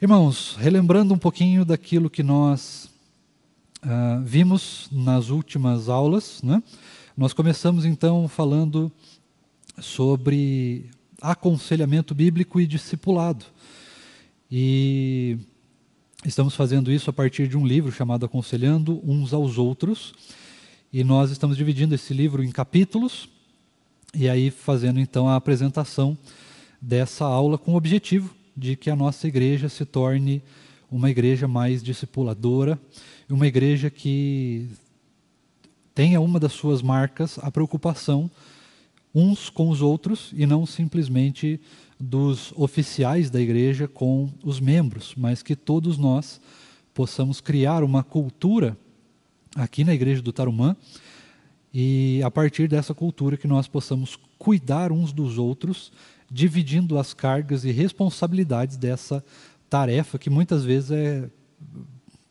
Irmãos, relembrando um pouquinho daquilo que nós ah, vimos nas últimas aulas, né? nós começamos então falando sobre aconselhamento bíblico e discipulado. E estamos fazendo isso a partir de um livro chamado Aconselhando Uns aos Outros. E nós estamos dividindo esse livro em capítulos e aí fazendo então a apresentação dessa aula com o objetivo de que a nossa igreja se torne uma igreja mais discipuladora, uma igreja que tenha uma das suas marcas a preocupação uns com os outros e não simplesmente dos oficiais da igreja com os membros, mas que todos nós possamos criar uma cultura aqui na igreja do Tarumã e a partir dessa cultura que nós possamos cuidar uns dos outros dividindo as cargas e responsabilidades dessa tarefa que muitas vezes é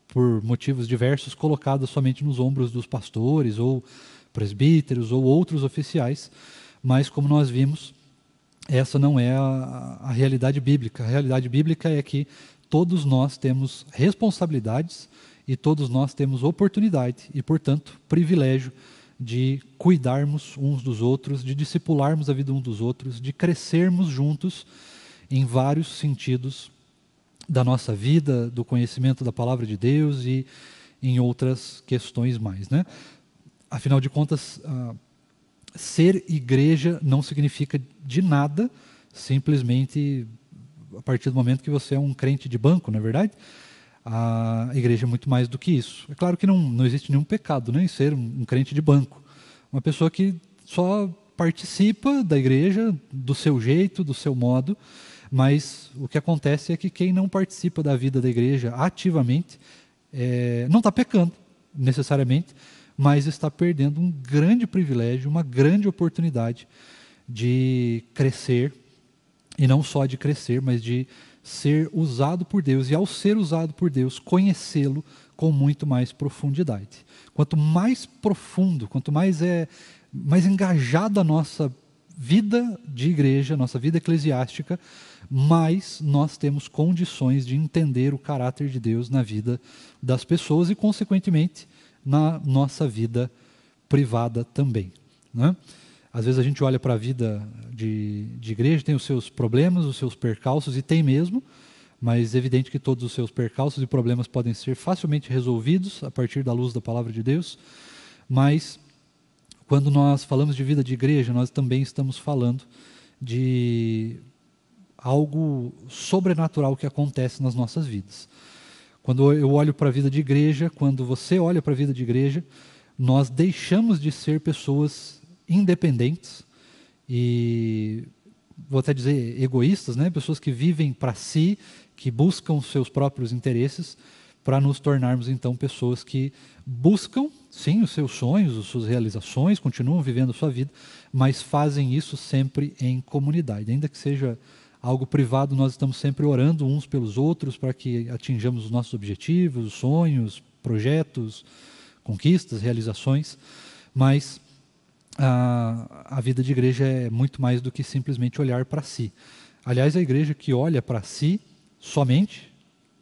por motivos diversos colocada somente nos ombros dos pastores ou presbíteros ou outros oficiais, mas como nós vimos, essa não é a, a realidade bíblica. A realidade bíblica é que todos nós temos responsabilidades e todos nós temos oportunidade e, portanto, privilégio de cuidarmos uns dos outros, de discipularmos a vida uns dos outros, de crescermos juntos em vários sentidos da nossa vida, do conhecimento da palavra de Deus e em outras questões mais, né? Afinal de contas, ah, ser igreja não significa de nada simplesmente a partir do momento que você é um crente de banco, não é verdade? a igreja é muito mais do que isso. É claro que não, não existe nenhum pecado né, em ser um, um crente de banco. Uma pessoa que só participa da igreja do seu jeito, do seu modo, mas o que acontece é que quem não participa da vida da igreja ativamente é, não está pecando, necessariamente, mas está perdendo um grande privilégio, uma grande oportunidade de crescer, e não só de crescer, mas de ser usado por Deus e, ao ser usado por Deus, conhecê-lo com muito mais profundidade. Quanto mais profundo, quanto mais é mais engajada a nossa vida de igreja, nossa vida eclesiástica, mais nós temos condições de entender o caráter de Deus na vida das pessoas e, consequentemente, na nossa vida privada também. Né? Às vezes a gente olha para a vida de, de igreja, tem os seus problemas, os seus percalços, e tem mesmo, mas é evidente que todos os seus percalços e problemas podem ser facilmente resolvidos a partir da luz da palavra de Deus. Mas quando nós falamos de vida de igreja, nós também estamos falando de algo sobrenatural que acontece nas nossas vidas. Quando eu olho para a vida de igreja, quando você olha para a vida de igreja, nós deixamos de ser pessoas independentes e vou até dizer egoístas, né? Pessoas que vivem para si, que buscam seus próprios interesses, para nos tornarmos então pessoas que buscam, sim, os seus sonhos, as suas realizações, continuam vivendo a sua vida, mas fazem isso sempre em comunidade, ainda que seja algo privado, nós estamos sempre orando uns pelos outros para que atinjamos os nossos objetivos, sonhos, projetos, conquistas, realizações, mas a, a vida de igreja é muito mais do que simplesmente olhar para si. Aliás, a igreja que olha para si somente,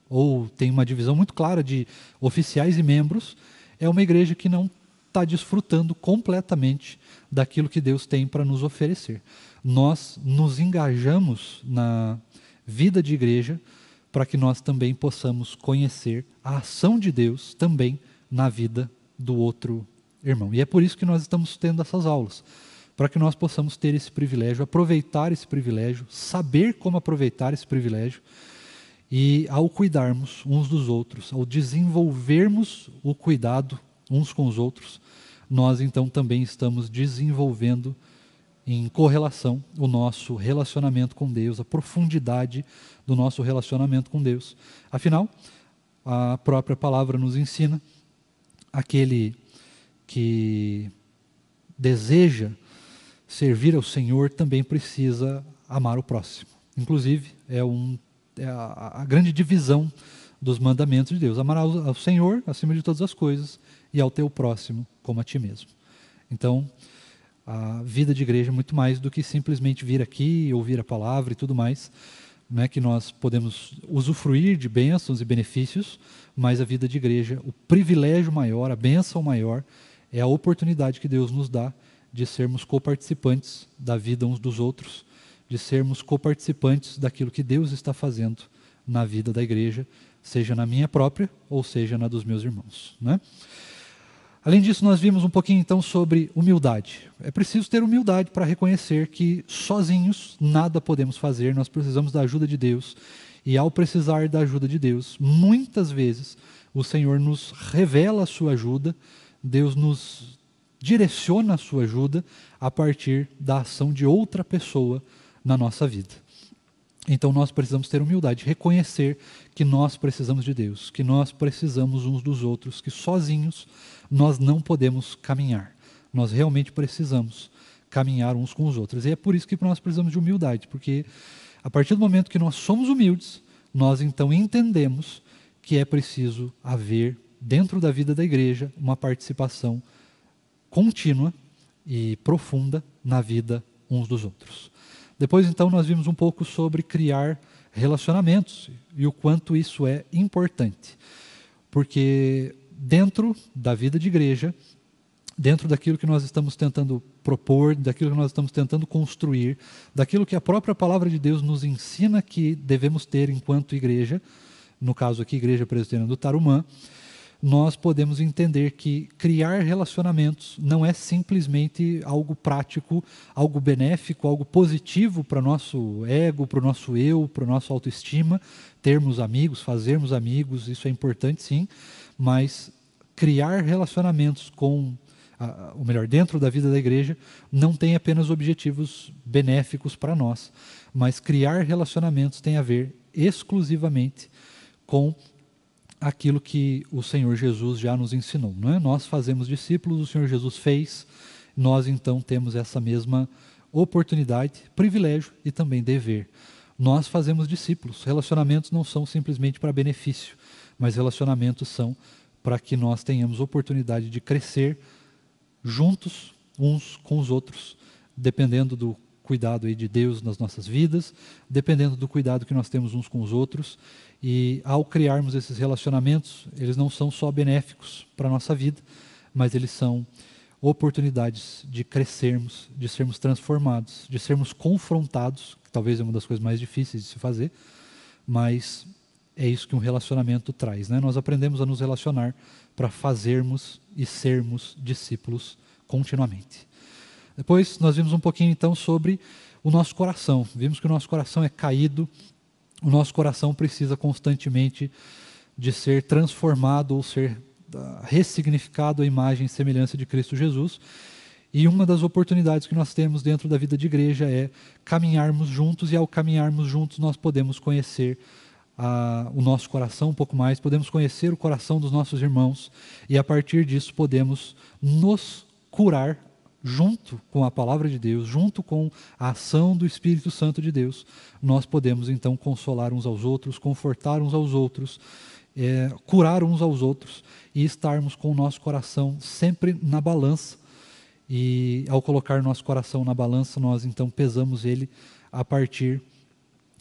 ou tem uma divisão muito clara de oficiais e membros, é uma igreja que não está desfrutando completamente daquilo que Deus tem para nos oferecer. Nós nos engajamos na vida de igreja para que nós também possamos conhecer a ação de Deus também na vida do outro irmão. E é por isso que nós estamos tendo essas aulas, para que nós possamos ter esse privilégio, aproveitar esse privilégio, saber como aproveitar esse privilégio. E ao cuidarmos uns dos outros, ao desenvolvermos o cuidado uns com os outros, nós então também estamos desenvolvendo em correlação o nosso relacionamento com Deus, a profundidade do nosso relacionamento com Deus. Afinal, a própria palavra nos ensina aquele que deseja servir ao Senhor também precisa amar o próximo. Inclusive, é, um, é a, a, grande divisão dos mandamentos de Deus: amar ao, ao, Senhor acima de todas as coisas e ao teu próximo como a ti mesmo. Então, a vida de igreja é muito mais do que simplesmente vir aqui, ouvir a palavra e tudo mais, né, que nós podemos usufruir de bênçãos e benefícios, mas a vida de igreja, o privilégio maior, a bênção maior, é a oportunidade que Deus nos dá de sermos coparticipantes da vida uns dos outros, de sermos coparticipantes daquilo que Deus está fazendo na vida da igreja, seja na minha própria ou seja na dos meus irmãos. Né? Além disso, nós vimos um pouquinho então sobre humildade. É preciso ter humildade para reconhecer que sozinhos nada podemos fazer, nós precisamos da ajuda de Deus. E ao precisar da ajuda de Deus, muitas vezes o Senhor nos revela a sua ajuda Deus nos direciona a sua ajuda a partir da ação de outra pessoa na nossa vida. Então nós precisamos ter humildade, reconhecer que nós precisamos de Deus, que nós precisamos uns dos outros, que sozinhos nós não podemos caminhar. Nós realmente precisamos caminhar uns com os outros. E é por isso que nós precisamos de humildade, porque a partir do momento que nós somos humildes, nós então entendemos que é preciso haver dentro da vida da igreja, uma participação contínua e profunda na vida uns dos outros. Depois, então, nós vimos um pouco sobre criar relacionamentos e o quanto isso é importante. Porque dentro da vida de igreja, dentro daquilo que nós estamos tentando propor, daquilo que nós estamos tentando construir, daquilo que a própria palavra de Deus nos ensina que devemos ter enquanto igreja, no caso aqui, Igreja Presbiteriana do Tarumã, nós podemos entender que criar relacionamentos não é simplesmente algo prático, algo benéfico, algo positivo para o nosso ego, para o nosso eu, para o nossa autoestima. Termos amigos, fazermos amigos, isso é importante sim, mas criar relacionamentos com ou melhor, dentro da vida da igreja, não tem apenas objetivos benéficos para nós, mas criar relacionamentos tem a ver exclusivamente com aquilo que o Senhor Jesus já nos ensinou. Não é? Nós fazemos discípulos, o Senhor Jesus fez, nós então temos essa mesma oportunidade, privilégio e também dever. Nós fazemos discípulos. Relacionamentos não são simplesmente para benefício, mas relacionamentos são para que nós tenhamos oportunidade de crescer juntos uns com os outros, dependendo do cuidado aí de Deus nas nossas vidas, dependendo do cuidado que nós temos uns com os outros. E ao criarmos esses relacionamentos, eles não são só benéficos para a nossa vida, mas eles são oportunidades de crescermos, de sermos transformados, de sermos confrontados, que talvez é uma das coisas mais difíceis de se fazer, mas é isso que um relacionamento traz. Né? Nós aprendemos a nos relacionar para fazermos e sermos discípulos continuamente. Depois nós vimos um pouquinho então sobre o nosso coração. Vimos que o nosso coração é caído, o nosso coração precisa constantemente de ser transformado ou ser ah, ressignificado à imagem e semelhança de Cristo Jesus. E uma das oportunidades que nós temos dentro da vida de igreja é caminharmos juntos, e ao caminharmos juntos, nós podemos conhecer a, ah, o nosso coração um pouco mais, podemos conhecer o coração dos nossos irmãos, e a partir disso podemos nos curar junto com a palavra de Deus, junto com a ação do Espírito Santo de Deus, nós podemos então consolar uns aos outros, confortar uns aos outros, é, curar uns aos outros e estarmos com o nosso coração sempre na balança. E ao colocar nosso coração na balança, nós então pesamos ele a partir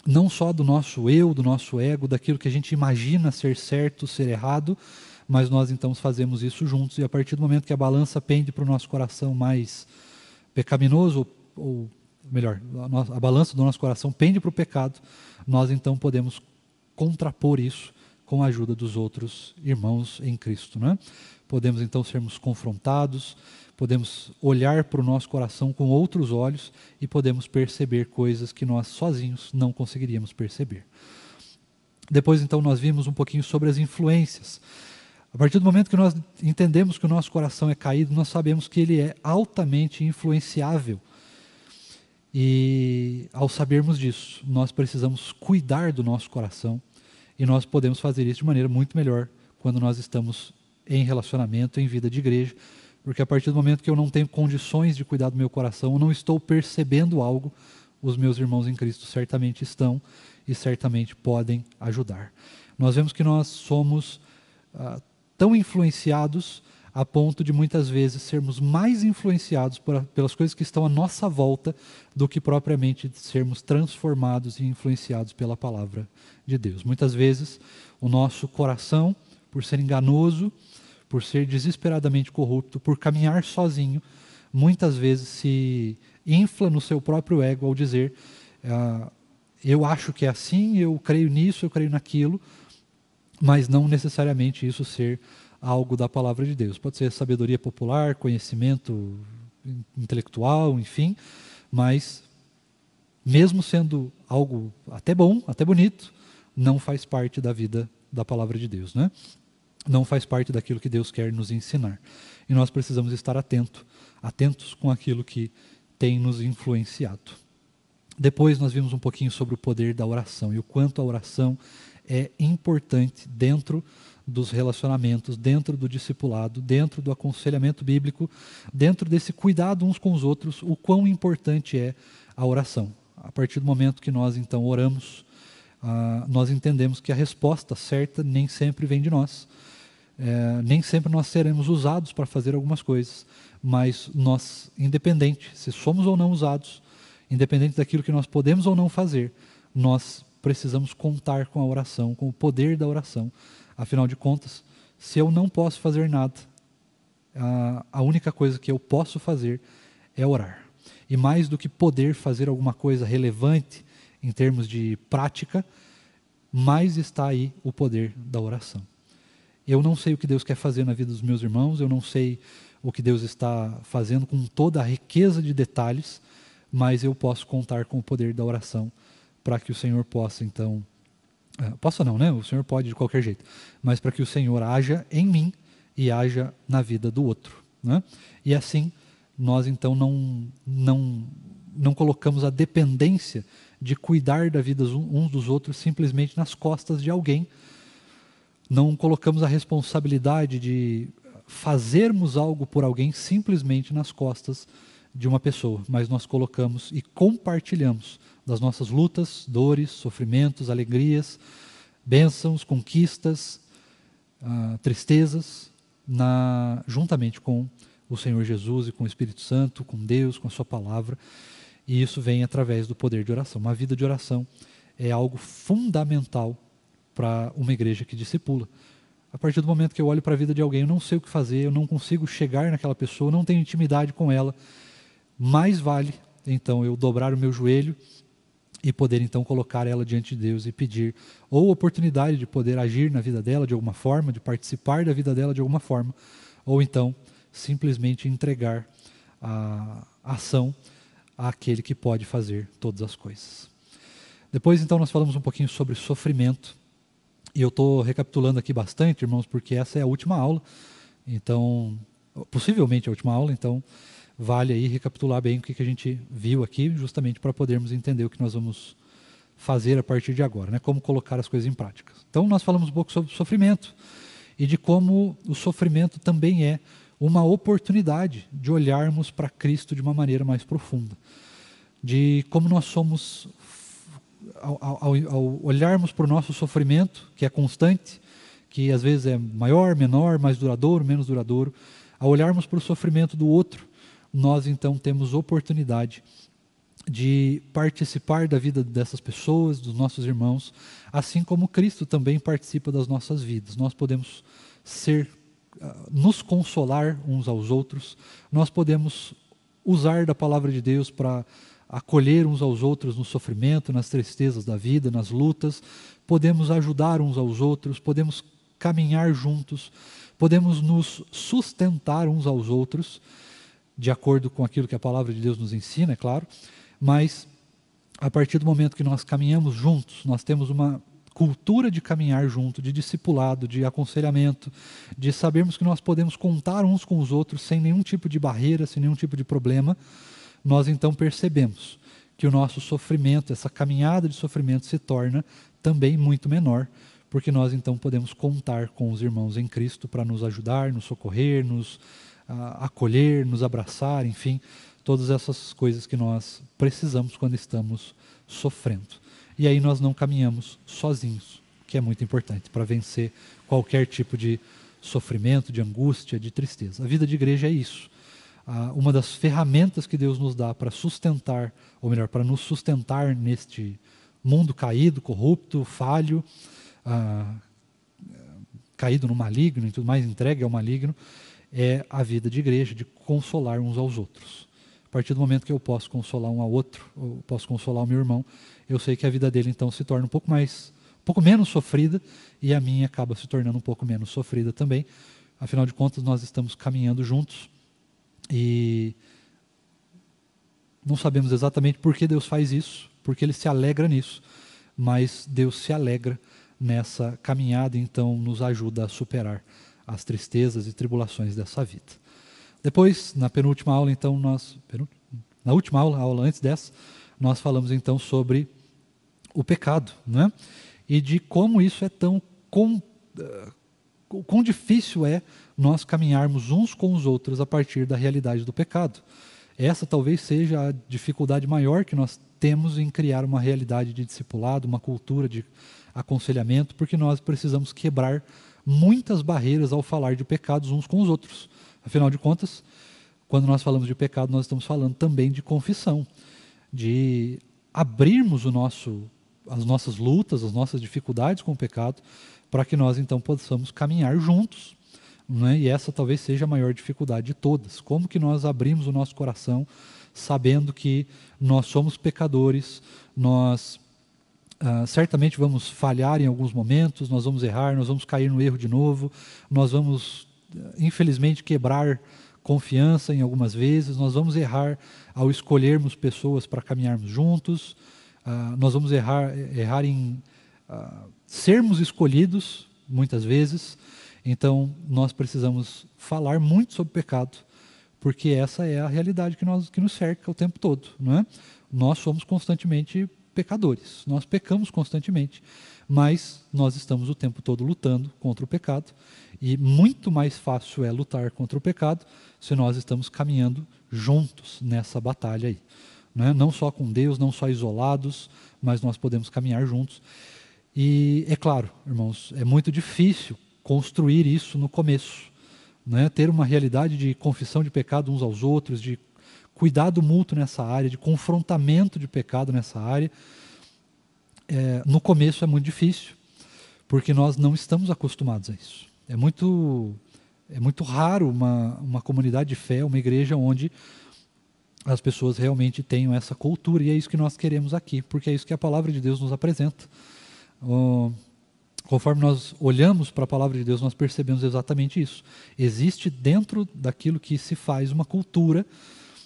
não só do nosso eu, do nosso ego, daquilo que a gente imagina ser certo, ser errado, mas nós então fazemos isso juntos, e a partir do momento que a balança pende para o nosso coração mais pecaminoso, ou, melhor, a, balança do nosso coração pende para o pecado, nós então podemos contrapor isso com a ajuda dos outros irmãos em Cristo. Né? Podemos então sermos confrontados, podemos olhar para o nosso coração com outros olhos e podemos perceber coisas que nós sozinhos não conseguiríamos perceber. Depois, então, nós vimos um pouquinho sobre as influências. A partir do momento que nós entendemos que o nosso coração é caído, nós sabemos que ele é altamente influenciável. E ao sabermos disso, nós precisamos cuidar do nosso coração e nós podemos fazer isso de maneira muito melhor quando nós estamos em relacionamento, em vida de igreja, porque a partir do momento que eu não tenho condições de cuidar do meu coração, eu não estou percebendo algo, os meus irmãos em Cristo certamente estão e certamente podem ajudar. Nós vemos que nós somos. Ah, tão influenciados a ponto de muitas vezes sermos mais influenciados por, pelas coisas que estão à nossa volta do que propriamente sermos transformados e influenciados pela palavra de Deus. Muitas vezes o nosso coração, por ser enganoso, por ser desesperadamente corrupto, por caminhar sozinho, muitas vezes se infla no seu próprio ego ao dizer: ah, eu acho que é assim, eu creio nisso, eu creio naquilo mas não necessariamente isso ser algo da palavra de Deus. Pode ser sabedoria popular, conhecimento intelectual, enfim, mas mesmo sendo algo até bom, até bonito, não faz parte da vida da palavra de Deus, né? Não faz parte daquilo que Deus quer nos ensinar. E nós precisamos estar atento, atentos com aquilo que tem nos influenciado. Depois nós vimos um pouquinho sobre o poder da oração e o quanto a oração é importante dentro dos relacionamentos, dentro do discipulado, dentro do aconselhamento bíblico, dentro desse cuidado uns com os outros, o quão importante é a oração. A partir do momento que nós então oramos, ah, nós entendemos que a resposta certa nem sempre vem de nós. É, nem sempre nós seremos usados para fazer algumas coisas, mas nós, independente se somos ou não usados, independente daquilo que nós podemos ou não fazer, nós precisamos contar com a oração, com o poder da oração. Afinal de contas, se eu não posso fazer nada, a, a única coisa que eu posso fazer é orar. E mais do que poder fazer alguma coisa relevante em termos de prática, mais está aí o poder da oração. Eu não sei o que Deus quer fazer na vida dos meus irmãos, eu não sei o que Deus está fazendo com toda a riqueza de detalhes, mas eu posso contar com o poder da oração para que o Senhor possa então. É, possa não, né? O Senhor pode de qualquer jeito, mas para que o Senhor haja em mim e haja na vida do outro. Né? E assim nós então não, não, não colocamos a dependência de cuidar da vida uns dos outros simplesmente nas costas de alguém. Não colocamos a responsabilidade de fazermos algo por alguém simplesmente nas costas de uma pessoa, mas nós colocamos e compartilhamos das nossas lutas, dores, sofrimentos, alegrias, bênçãos, conquistas, ah, tristezas, na, juntamente com o Senhor Jesus e com o Espírito Santo, com Deus, com a Sua palavra. E isso vem através do poder de oração. Uma vida de oração é algo fundamental para uma igreja que discipula. A partir do momento que eu olho para a vida de alguém, eu não sei o que fazer, eu não consigo chegar naquela pessoa, não tenho intimidade com ela, mais vale então eu dobrar o meu joelho e poder então colocar ela diante de Deus e pedir ou oportunidade de poder agir na vida dela de alguma forma, de participar da vida dela de alguma forma, ou então simplesmente entregar a ação àquele que pode fazer todas as coisas. Depois então nós falamos um pouquinho sobre sofrimento e eu estou recapitulando aqui bastante, irmãos, porque essa é a última aula, então possivelmente a última aula, então vale aí recapitular bem o que, a gente viu aqui, justamente para podermos entender o que nós vamos fazer a partir de agora, né? como colocar as coisas em prática. Então, nós falamos um pouco sobre sofrimento e de como o sofrimento também é uma oportunidade de olharmos para Cristo de uma maneira mais profunda, de como nós somos, ao, ao, ao olharmos para o nosso sofrimento, que é constante, que às vezes é maior, menor, mais duradouro, menos duradouro, ao olharmos para o sofrimento do outro, nós então temos oportunidade de participar da vida dessas pessoas, dos nossos irmãos, assim como Cristo também participa das nossas vidas. Nós podemos ser ah, nos consolar uns aos outros, nós podemos usar da palavra de Deus para acolher uns aos outros no sofrimento, nas tristezas da vida, nas lutas, podemos ajudar uns aos outros, podemos caminhar juntos, podemos nos sustentar uns aos outros de acordo com aquilo que a palavra de Deus nos ensina, é claro, mas a partir do momento que nós caminhamos juntos, nós temos uma cultura de caminhar junto, de discipulado, de aconselhamento, de sabermos que nós podemos contar uns com os outros sem nenhum tipo de barreira, sem nenhum tipo de problema, nós então percebemos que o nosso sofrimento, essa caminhada de sofrimento se torna também muito menor, porque nós então podemos contar com os irmãos em Cristo para nos ajudar, nos socorrer, nos acolher, nos abraçar, enfim, todas essas coisas que nós precisamos quando estamos sofrendo. E aí nós não caminhamos sozinhos, que é muito importante para vencer qualquer tipo de sofrimento, de angústia, de tristeza. A vida de igreja é isso. uma das ferramentas que Deus nos dá para sustentar, ou melhor, para nos sustentar neste mundo caído, corrupto, falho, ah, caído no maligno e tudo mais, entregue ao maligno, é a vida de igreja, de consolar uns aos outros. A partir do momento que eu posso consolar um ao outro, eu posso consolar o meu irmão, eu sei que a vida dele então se torna um pouco mais, um pouco menos sofrida e a minha acaba se tornando um pouco menos sofrida também. Afinal de contas, nós estamos caminhando juntos e não sabemos exatamente por que Deus faz isso, porque ele se alegra nisso, mas Deus se alegra nessa caminhada, então nos ajuda a superar as tristezas e tribulações dessa vida. Depois, na penúltima aula, então, nós. Na última aula, aula antes dessa, nós falamos então sobre o pecado, né? E de como isso é tão. Com, eh, quão difícil é nós caminharmos uns com os outros a partir da realidade do pecado. Essa talvez seja a dificuldade maior que nós temos em criar uma realidade de discipulado, uma cultura de aconselhamento, porque nós precisamos quebrar muitas barreiras ao falar de pecados uns com os outros. Afinal de contas, quando nós falamos de pecado, nós estamos falando também de confissão, de abrirmos o nosso, as nossas lutas, as nossas dificuldades com o pecado, para que nós então possamos caminhar juntos. Né? E essa talvez seja a maior dificuldade de todas. Como que nós abrimos o nosso coração sabendo que nós somos pecadores, nós ah, certamente vamos falhar em alguns momentos, nós vamos errar, nós vamos cair no erro de novo, nós vamos, eh, infelizmente, quebrar confiança em algumas vezes, nós vamos errar ao escolhermos pessoas para caminharmos juntos, uh, nós vamos errar, errar em uh, sermos escolhidos, muitas vezes. Então, nós precisamos falar muito sobre pecado, porque essa é a realidade que, nós, que nos cerca o tempo todo. Não é? Nós somos constantemente pecadores. Nós pecamos constantemente, mas nós estamos o tempo todo lutando contra o pecado, e muito mais fácil é lutar contra o pecado se nós estamos caminhando juntos nessa batalha aí. Né? Não só com Deus, não só isolados, mas nós podemos caminhar juntos. E é claro, irmãos, é muito difícil construir isso no começo. Né? Ter uma realidade de confissão de pecado uns aos outros, de cuidado mútuo nessa área, de confrontamento de pecado nessa área. É, no começo é muito difícil, porque nós não estamos acostumados a isso. É muito, é muito raro uma, uma comunidade de fé, uma igreja onde as pessoas realmente tenham essa cultura, e é isso que nós queremos aqui, porque é isso que a palavra de Deus nos apresenta. conforme nós olhamos para a palavra de Deus, nós percebemos exatamente isso. Existe dentro daquilo que se faz uma cultura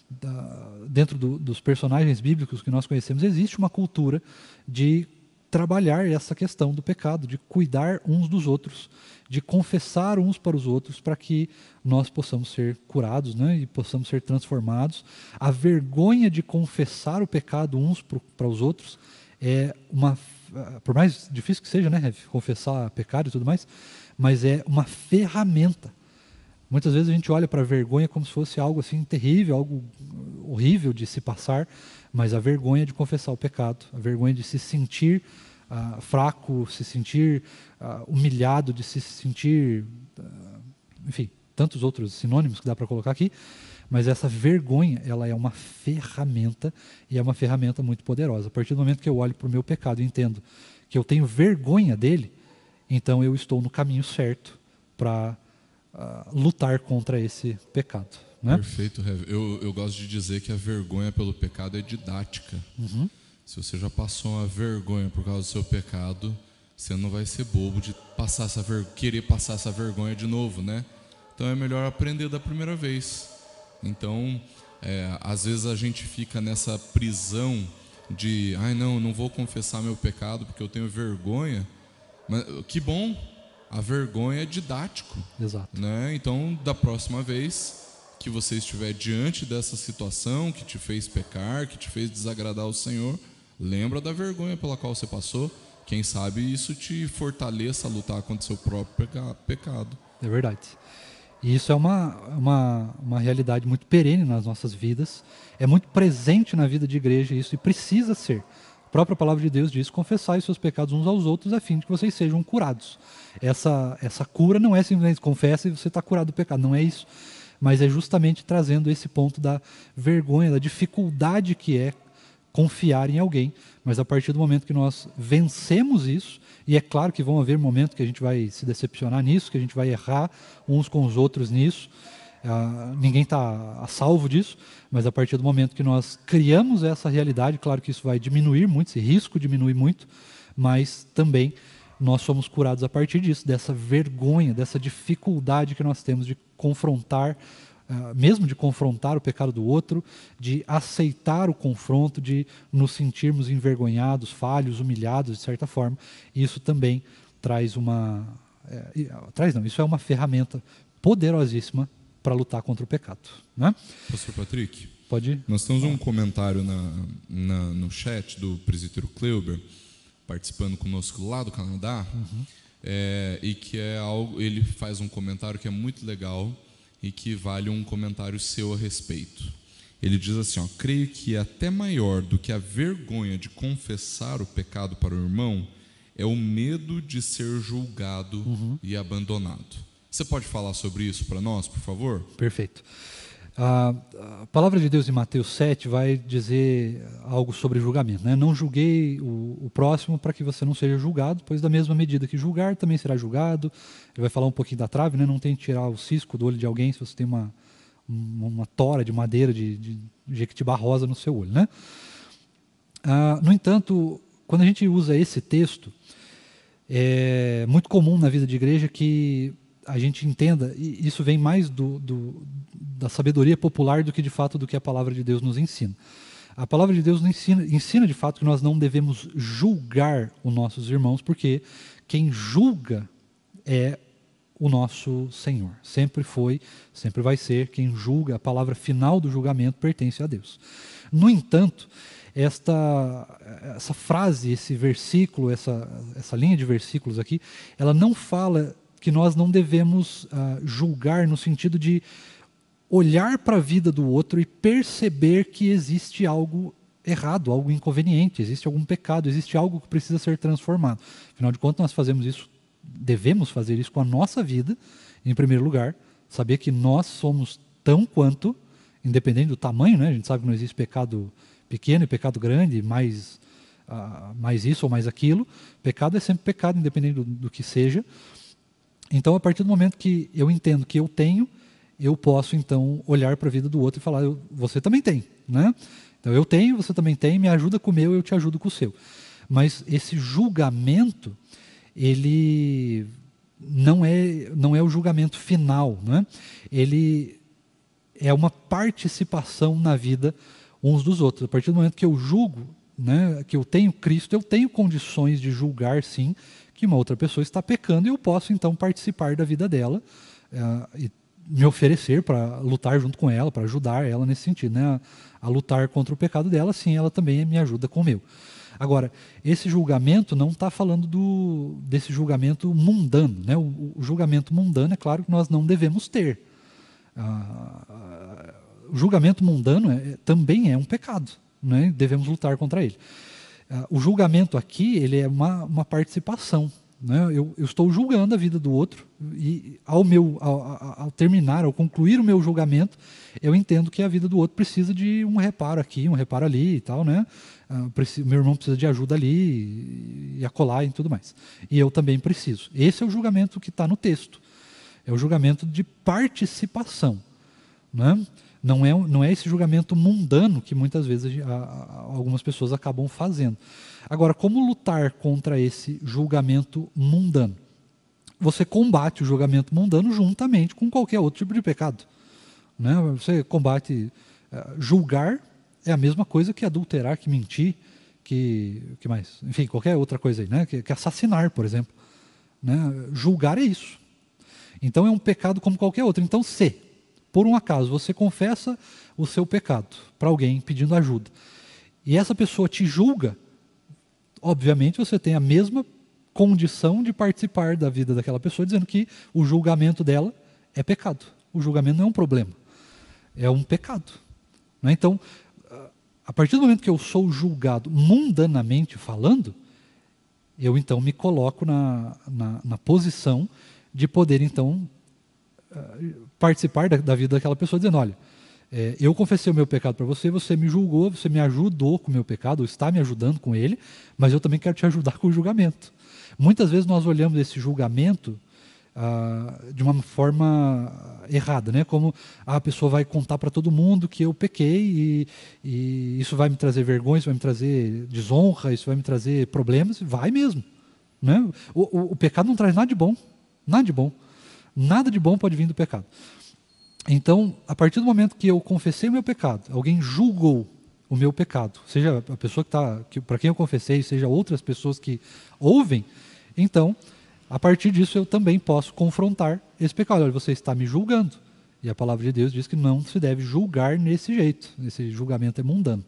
da, dentro do, dos personagens bíblicos que nós conhecemos, existe uma cultura de trabalhar essa questão do pecado, de cuidar uns dos outros, de confessar uns para os outros, para que nós possamos ser curados né, e possamos ser transformados. A vergonha de confessar o pecado uns para os outros é uma. Ah, por mais difícil que seja, né, confessar pecado e tudo mais, mas é uma ferramenta Muitas vezes a gente olha para a vergonha como se fosse algo assim terrível, algo horrível de se passar, mas a vergonha de confessar o pecado, a vergonha de se sentir ah, fraco, se sentir ah, humilhado, de se sentir, ah, enfim, tantos outros sinônimos que dá para colocar aqui, mas essa vergonha, ela é uma ferramenta e é uma ferramenta muito poderosa. A partir do momento que eu olho para o meu pecado e entendo que eu tenho vergonha dele, então eu estou no caminho certo para lutar contra esse pecado. Né? Perfeito, eu, eu gosto de dizer que a vergonha pelo pecado é didática. Uhum. Se você já passou uma vergonha por causa do seu pecado, você não vai ser bobo de passar essa ver... querer passar essa vergonha de novo, né? Então é melhor aprender da primeira vez. Então, é, às vezes a gente fica nessa prisão de, ai não, não vou confessar meu pecado porque eu tenho vergonha. Mas que bom a vergonha é didático. Exato. Né? Então, da próxima vez que você estiver diante dessa situação que te fez pecar, que te fez desagradar o Senhor, lembra da vergonha pela qual você passou. Quem sabe isso te fortaleça a lutar contra o seu próprio pecado. É verdade. E isso é uma, uma, uma realidade muito perene nas nossas vidas, é muito presente na vida de igreja isso e precisa ser. A própria palavra de Deus diz: confessai os seus pecados uns aos outros, a fim de que vocês sejam curados. Essa, essa cura não é simplesmente confessa e você está curado do pecado, não é isso. Mas é justamente trazendo esse ponto da vergonha, da dificuldade que é confiar em alguém. Mas a partir do momento que nós vencemos isso, e é claro que vão haver momentos que a gente vai se decepcionar nisso, que a gente vai errar uns com os outros nisso, ninguém está a salvo disso, mas a partir do momento que nós criamos essa realidade, claro que isso vai diminuir muito, esse risco diminui muito, mas também nós somos curados a partir disso, dessa vergonha, dessa dificuldade que nós temos de confrontar, ah, mesmo de confrontar o pecado do outro, de aceitar o confronto, de nos sentirmos envergonhados, falhos, humilhados, de certa forma. Isso também traz uma. É, traz não, isso é uma ferramenta poderosíssima para lutar contra o pecado. Né? Pastor Patrick, pode ir? Nós temos um comentário na, na, no chat do presbítero Kleuber, participando conosco lá do Canadá, uhum. é, e que é algo. Ele faz um comentário que é muito legal e que vale um comentário seu a respeito. Ele diz assim: ó, creio que é até maior do que a vergonha de confessar o pecado para o irmão é o medo de ser julgado uhum. e abandonado. Você pode falar sobre isso para nós, por favor? Perfeito. A, a palavra de Deus em Mateus 7 vai dizer algo sobre julgamento. Né? Não julguei o, o próximo para que você não seja julgado, pois da mesma medida que julgar também será julgado. Ele vai falar um pouquinho da trave, né? não tem que tirar o cisco do olho de alguém se você tem uma, uma, uma tora de madeira de, de jequitibá rosa no seu olho. Né? Ah, no entanto, quando a gente usa esse texto, é muito comum na vida de igreja que a gente entenda, e isso vem mais do, do, da sabedoria popular do que de fato do que a palavra de Deus nos ensina. A palavra de Deus nos ensina, ensina de fato que nós não devemos julgar os nossos irmãos, porque quem julga é o nosso Senhor. Sempre foi, sempre vai ser. Quem julga, a palavra final do julgamento pertence a Deus. No entanto, esta, essa frase, esse versículo, essa, essa linha de versículos aqui, ela não fala que nós não devemos uh, julgar no sentido de olhar para a vida do outro e perceber que existe algo errado, algo inconveniente, existe algum pecado, existe algo que precisa ser transformado. Afinal de contas, nós fazemos isso, devemos fazer isso com a nossa vida, em primeiro lugar, saber que nós somos tão quanto, independente do tamanho, né? a gente sabe que não existe pecado pequeno e pecado grande, mais, uh, mais isso ou mais aquilo. Pecado é sempre pecado, independente do, do que seja. Então, a partir do momento que eu entendo que eu tenho, eu posso então olhar para a vida do outro e falar: você também tem, né? Então eu tenho, você também tem, me ajuda com o meu, eu te ajudo com o seu. Mas esse julgamento, ele não é não é o julgamento final, né? Ele é uma participação na vida uns dos outros. A partir do momento que eu julgo, né, que eu tenho Cristo, eu tenho condições de julgar sim que uma outra pessoa está pecando e eu posso então participar da vida dela eh, e me oferecer para lutar junto com ela, para ajudar ela nesse sentido, né? A, lutar contra o pecado dela, sim, ela também me ajuda com o meu. Agora, esse julgamento não está falando do, desse julgamento mundano, né? O, o, julgamento mundano é claro que nós não devemos ter. o ah, ah, julgamento mundano é, também é um pecado, né? Devemos lutar contra ele. Ah, o julgamento aqui ele é uma, uma participação. Né? Eu, eu, estou julgando a vida do outro e ao meu ao, ao, terminar, ao concluir o meu julgamento, eu entendo que a vida do outro precisa de um reparo aqui, um reparo ali e tal, né? Ah, preciso, meu irmão precisa de ajuda ali e, e acolá e tudo mais. E eu também preciso. Esse é o julgamento que está no texto. É o julgamento de participação, né? Não é, não é esse julgamento mundano que muitas vezes a, a, algumas pessoas acabam fazendo. Agora, como lutar contra esse julgamento mundano? Você combate o julgamento mundano juntamente com qualquer outro tipo de pecado. Né? Você combate. Eh, julgar é a mesma coisa que adulterar, que mentir, que, que mais? Enfim, qualquer outra coisa aí, né? Que, que assassinar, por exemplo. Né? Julgar é isso. Então é um pecado como qualquer outro. Então, se por um acaso, você confessa o seu pecado para alguém pedindo ajuda, e essa pessoa te julga, obviamente você tem a mesma condição de participar da vida daquela pessoa, dizendo que o julgamento dela é pecado. O julgamento não é um problema, é um pecado. Né? Então, a partir do momento que eu sou julgado mundanamente falando, eu então me coloco na, na, na posição de poder então eh, participar da, da vida daquela pessoa, dizendo: olha, é, eu confessei o meu pecado para você, você me julgou, você me ajudou com o meu pecado, ou está me ajudando com ele, mas eu também quero te ajudar com o julgamento. Muitas vezes nós olhamos esse julgamento ah, de uma forma errada, né? como ah, a pessoa vai contar para todo mundo que eu pequei e, e isso vai me trazer vergonha, isso vai me trazer desonra, isso vai me trazer problemas, vai mesmo. Né? O, o, o, pecado não traz nada de bom, nada de bom. Nada de bom pode vir do pecado. Então, a partir do momento que eu confessei o meu pecado, alguém julgou o meu pecado, seja a pessoa que está, que, para quem eu confessei, seja outras pessoas que ouvem, então, a partir disso eu também posso confrontar esse pecado. Olha, você está me julgando. E a palavra de Deus diz que não se deve julgar nesse jeito. Esse julgamento é mundano.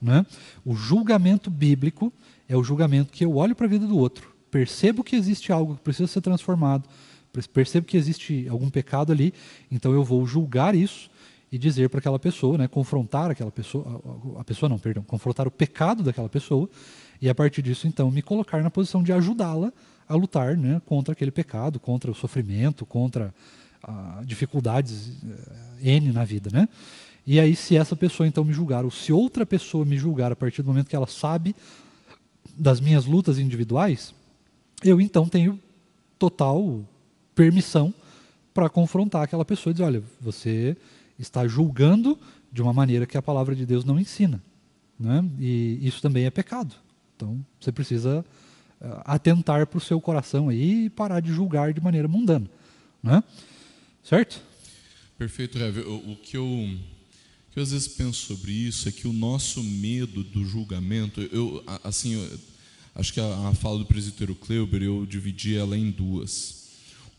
Né? O julgamento bíblico é o julgamento que eu olho para a vida do outro, percebo que existe algo que precisa ser transformado, percebo que existe algum pecado ali, então eu vou julgar isso e dizer para aquela pessoa, né, confrontar aquela pessoa, a pessoa não, perdão, confrontar o pecado daquela pessoa e a partir disso então me colocar na posição de ajudá-la a lutar, né, contra aquele pecado, contra o sofrimento, contra dificuldades eh, n na vida, né? E aí se essa pessoa então me julgar ou se outra pessoa me julgar a partir do momento que ela sabe das minhas lutas individuais, eu então tenho total permissão para confrontar aquela pessoa e dizer: olha, você está julgando de uma maneira que a palavra de Deus não ensina. Né? E isso também é pecado. Então você precisa eh, atentar para o seu coração aí e parar de julgar de maneira mundana. Né? Certo? Perfeito, Rev. O, que eu, que eu às vezes penso sobre isso é que o nosso medo do julgamento, eu assim, eu, acho que a, a fala do presbítero Kleuber, eu dividi ela em duas.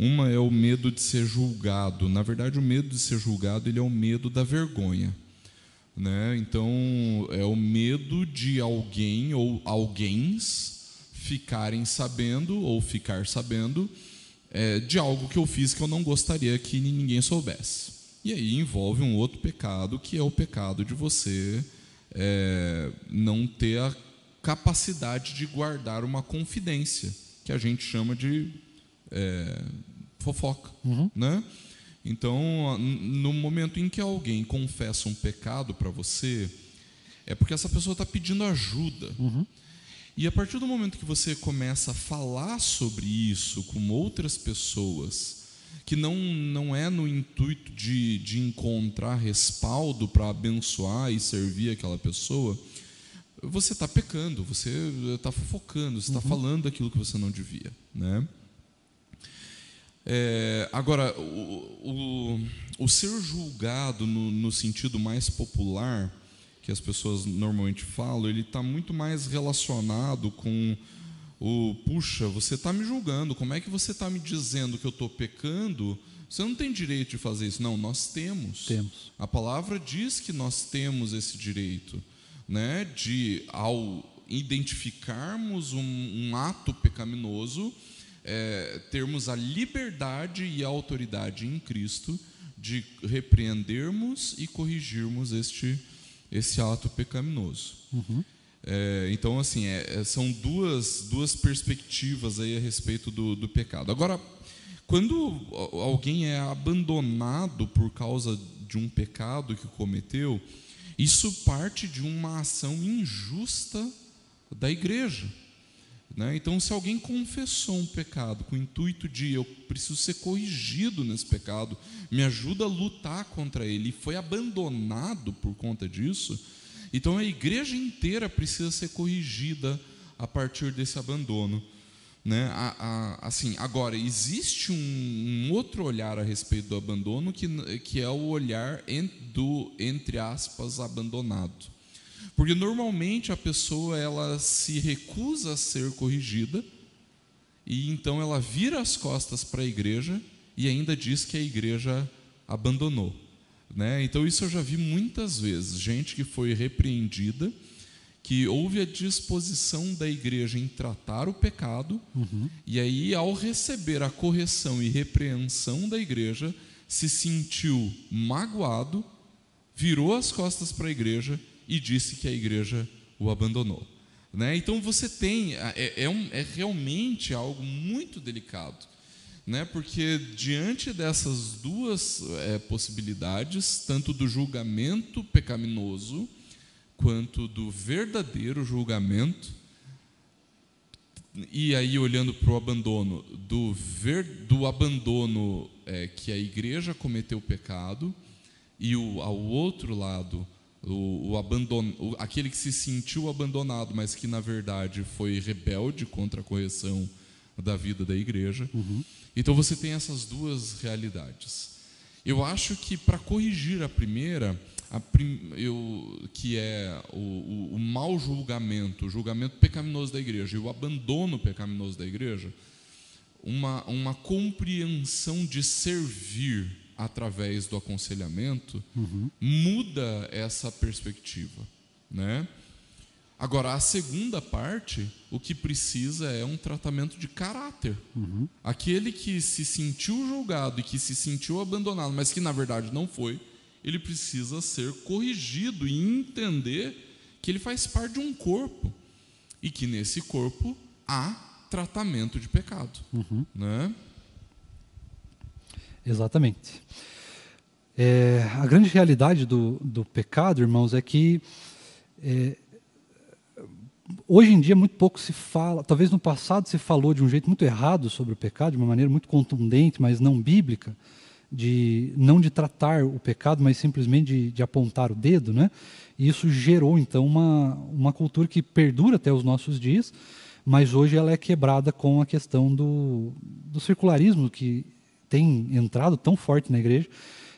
Uma é o medo de ser julgado. Na verdade, o medo de ser julgado ele é o medo da vergonha. Né? Então, é o medo de alguém ou alguéms ficarem sabendo ou ficar sabendo é, de algo que eu fiz que eu não gostaria que ninguém soubesse. E aí envolve um outro pecado, que é o pecado de você é, não ter a capacidade de guardar uma confidência, que a gente chama de é, fofoca, uhum. né? Então, no momento em que alguém confessa um pecado para você, é porque essa pessoa está pedindo ajuda. Uhum. E a partir do momento que você começa a falar sobre isso com outras pessoas, que não, não é no intuito de, de encontrar respaldo para abençoar e servir aquela pessoa, você está pecando, você está fofocando, você está uhum. falando aquilo que você não devia. Né? É, agora, o, o, o, ser julgado no, no, sentido mais popular, que as pessoas normalmente falam, ele está muito mais relacionado com o puxa, você está me julgando, como é que você está me dizendo que eu estou pecando? Você não tem direito de fazer isso. Não, nós temos. Temos. A palavra diz que nós temos esse direito, né? De, ao identificarmos um, um ato pecaminoso, é, termos a liberdade e a autoridade em Cristo de repreendermos e corrigirmos este, esse ato pecaminoso. Uhum. É, então, assim, é, é são duas, duas perspectivas aí a respeito do, do pecado. Agora, quando alguém é abandonado por causa de um pecado que cometeu, isso parte de uma ação injusta da igreja. Né? Então, se alguém confessou um pecado com o intuito de eu preciso ser corrigido nesse pecado, me ajuda a lutar contra ele, e foi abandonado por conta disso, então a igreja inteira precisa ser corrigida a partir desse abandono. Né? A, a, assim, agora, existe um, um, outro olhar a respeito do abandono, que, que é o olhar do, entre aspas, abandonado. Porque normalmente a pessoa ela se recusa a ser corrigida e então ela vira as costas para a igreja e ainda diz que a igreja abandonou. Né? Então, isso eu já vi muitas vezes: gente que foi repreendida, que houve a disposição da igreja em tratar o pecado, uhum. e aí, ao receber a correção e repreensão da igreja, se sentiu magoado, virou as costas para a igreja e disse que a igreja o abandonou. Né? Então você tem, é, é, um, é, realmente algo muito delicado, né? porque diante dessas duas é, possibilidades, tanto do julgamento pecaminoso, quanto do verdadeiro julgamento, e aí olhando para o abandono, do, ver, do abandono é, que a igreja cometeu o pecado, e o, ao outro lado, o, o, abandon, o, aquele que se sentiu abandonado, mas que na verdade foi rebelde contra a correção da vida da igreja. Uhum. Então você tem essas duas realidades. Eu acho que para corrigir a primeira, a prim, eu, que é o, o, o mau julgamento, o julgamento pecaminoso da igreja e o abandono pecaminoso da igreja, uma, uma compreensão de servir através do aconselhamento, uhum. muda essa perspectiva, né? Agora, a segunda parte, o que precisa é um tratamento de caráter. Uhum. Aquele que se sentiu julgado e que se sentiu abandonado, mas que na verdade não foi, ele precisa ser corrigido e entender que ele faz parte de um corpo e que nesse corpo há tratamento de pecado. Uhum. Né? Exatamente. É, a grande realidade do, do pecado, irmãos, é que é, hoje em dia muito pouco se fala, talvez no passado se falou de um jeito muito errado sobre o pecado, de uma maneira muito contundente, mas não bíblica, de não de tratar o pecado, mas simplesmente de, de apontar o dedo, né? E isso gerou então uma, uma cultura que perdura até os nossos dias, mas hoje ela é quebrada com a questão do, do circularismo que tem entrado tão forte na igreja,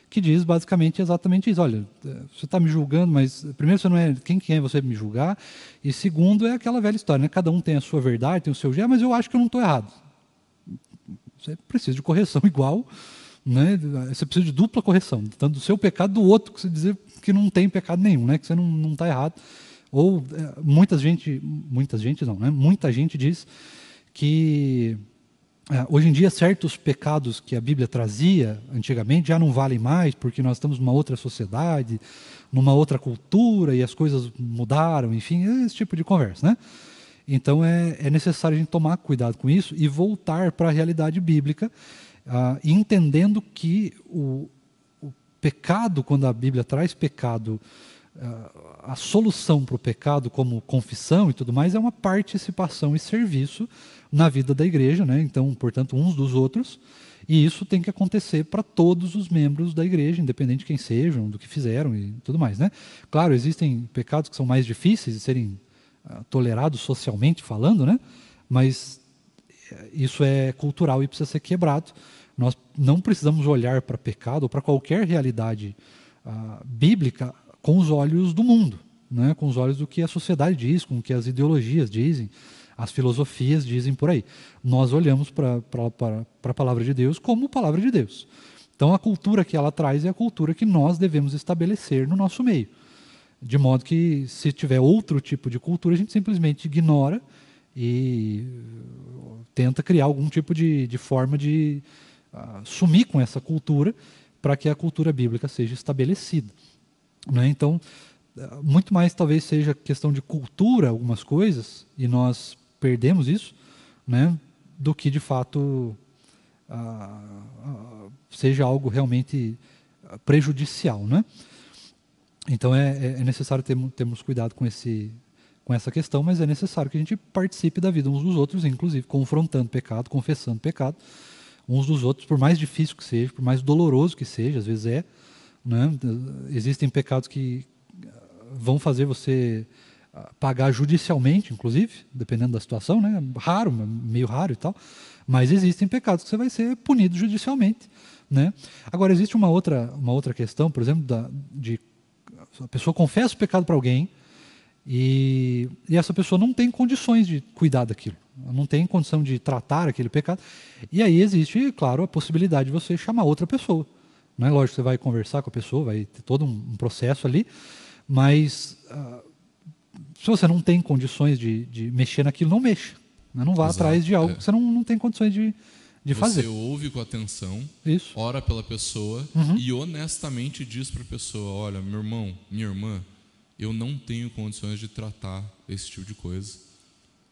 que diz basicamente exatamente isso. Olha, você está me julgando, mas primeiro você não é quem que é você me julgar, e segundo é aquela velha história, né? Cada um tem a sua verdade, tem o seu jeito, mas eu acho que eu não estou errado. Você precisa de correção igual, né? Você precisa de dupla correção, tanto do seu pecado do outro, que você dizer que não tem pecado nenhum, né? Que você não está errado. Ou é, muita gente, muita gente não, né? Muita gente diz que é, hoje em dia, certos pecados que a Bíblia trazia antigamente já não valem mais, porque nós estamos numa outra sociedade, numa outra cultura e as coisas mudaram, enfim, é esse tipo de conversa, né? Então é, é necessário a gente tomar cuidado com isso e voltar para a realidade bíblica, ah, entendendo que o, o, pecado, quando a Bíblia traz pecado, ah, a solução para o pecado, como confissão e tudo mais, é uma participação e serviço na vida da igreja, né? então, portanto, uns dos outros. E isso tem que acontecer para todos os membros da igreja, independente de quem sejam, do que fizeram e tudo mais. Né? Claro, existem pecados que são mais difíceis de serem ah, tolerados socialmente falando, né? mas eh, isso é cultural e precisa ser quebrado. Nós não precisamos olhar para pecado ou para qualquer realidade ah, bíblica com os olhos do mundo, né? com os olhos do que a sociedade diz, com o que as ideologias dizem as filosofias dizem por aí. Nós olhamos para a palavra de Deus como palavra de Deus. Então, a cultura que ela traz é a cultura que nós devemos estabelecer no nosso meio. De modo que, se tiver outro tipo de cultura, a gente simplesmente ignora e uh, tenta criar algum tipo de, de forma de uh, sumir com essa cultura para que a cultura bíblica seja estabelecida. Né? Então, uh, muito mais talvez seja questão de cultura algumas coisas, e nós perdemos isso, né? do que de fato ah, ah, seja algo realmente ah, prejudicial. Né? Então é, é, é necessário ter, termos cuidado com, esse, com essa questão, mas é necessário que a gente participe da vida uns dos outros, inclusive confrontando pecado, confessando pecado uns dos outros, por mais difícil que seja, por mais doloroso que seja, às vezes é. Né? Existem pecados que vão fazer você pagar judicialmente, inclusive, dependendo da situação, né? Raro, meio raro e tal. Mas existem pecados que você vai ser punido judicialmente, né? Agora existe uma outra, uma outra questão, por exemplo, da, de a pessoa confessa o pecado para alguém e, e essa pessoa não tem condições de cuidar daquilo, não tem condição de tratar aquele pecado. E aí existe, claro, a possibilidade de você chamar outra pessoa. Não é lógico, você vai conversar com a pessoa, vai ter todo um processo ali, mas uh, se você não tem condições de, de mexer naquilo, não mexa. Né? Não vá Exato, atrás de algo é. que você não, não tem condições de, de você fazer. Você ouve com atenção, Isso. ora pela pessoa uhum. e honestamente diz para a pessoa: olha, meu irmão, minha irmã, eu não tenho condições de tratar esse tipo de coisa.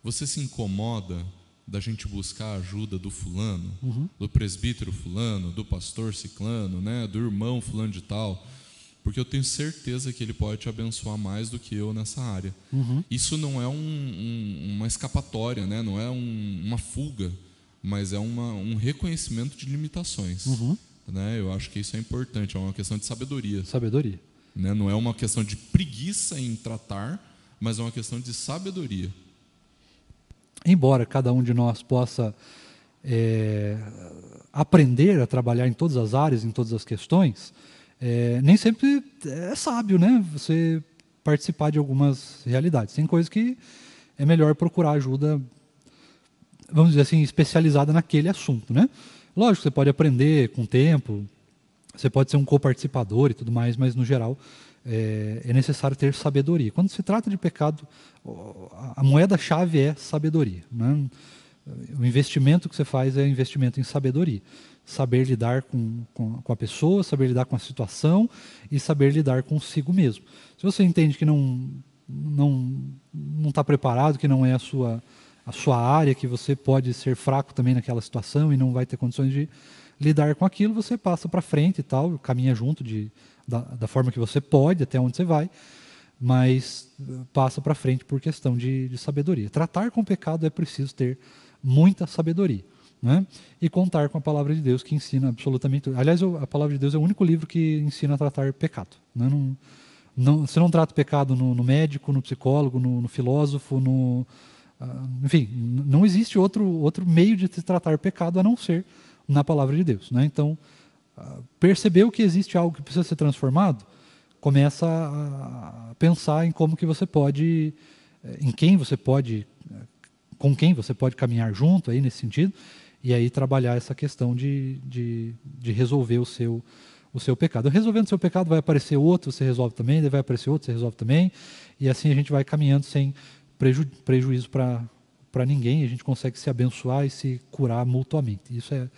Você se incomoda da gente buscar a ajuda do fulano, uhum. do presbítero fulano, do pastor ciclano, né, do irmão fulano de tal porque eu tenho certeza que ele pode te abençoar mais do que eu nessa área. Uhum. Isso não é um, um, uma escapatória, né? não é um, uma fuga, mas é uma, um reconhecimento de limitações. Uhum. Né? Eu acho que isso é importante, é uma questão de sabedoria. Sabedoria. Né? Não é uma questão de preguiça em tratar, mas é uma questão de sabedoria. Embora cada um de nós possa é, aprender a trabalhar em todas as áreas, em todas as questões, é, nem sempre é sábio, né? Você participar de algumas realidades. Tem coisas que é melhor procurar ajuda, vamos dizer assim, especializada naquele assunto, né? Lógico, você pode aprender com o tempo, você pode ser um coparticipador e tudo mais, mas no geral é, é necessário ter sabedoria. Quando se trata de pecado, a moeda-chave é sabedoria. Né? O investimento que você faz é investimento em sabedoria saber lidar com, com, com, a pessoa, saber lidar com a situação e saber lidar consigo mesmo. Se você entende que não não não está preparado, que não é a sua a sua área, que você pode ser fraco também naquela situação e não vai ter condições de lidar com aquilo, você passa para frente e tal, caminha junto de da, da forma que você pode até onde você vai, mas passa para frente por questão de, de sabedoria. Tratar com o pecado é preciso ter muita sabedoria. Né? E contar com a palavra de Deus que ensina absolutamente tudo. Aliás, a palavra de Deus é o único livro que ensina a tratar pecado. Né? Não, não, você não trata pecado no, no médico, no psicólogo, no, no filósofo, no, ah, enfim, não existe outro, outro meio de tratar pecado a não ser na palavra de Deus. Né? Então, ah, percebeu que existe algo que precisa ser transformado, começa a pensar em como que você pode, eh, em quem você pode, eh, com quem você pode caminhar junto aí nesse sentido e aí trabalhar essa questão de, de, de resolver o seu, o seu pecado. Resolvendo o seu pecado, vai aparecer outro, você resolve também, daí vai aparecer outro, você resolve também, e assim a gente vai caminhando sem preju, prejuízo para ninguém, a gente consegue se abençoar e se curar mutuamente. Isso é,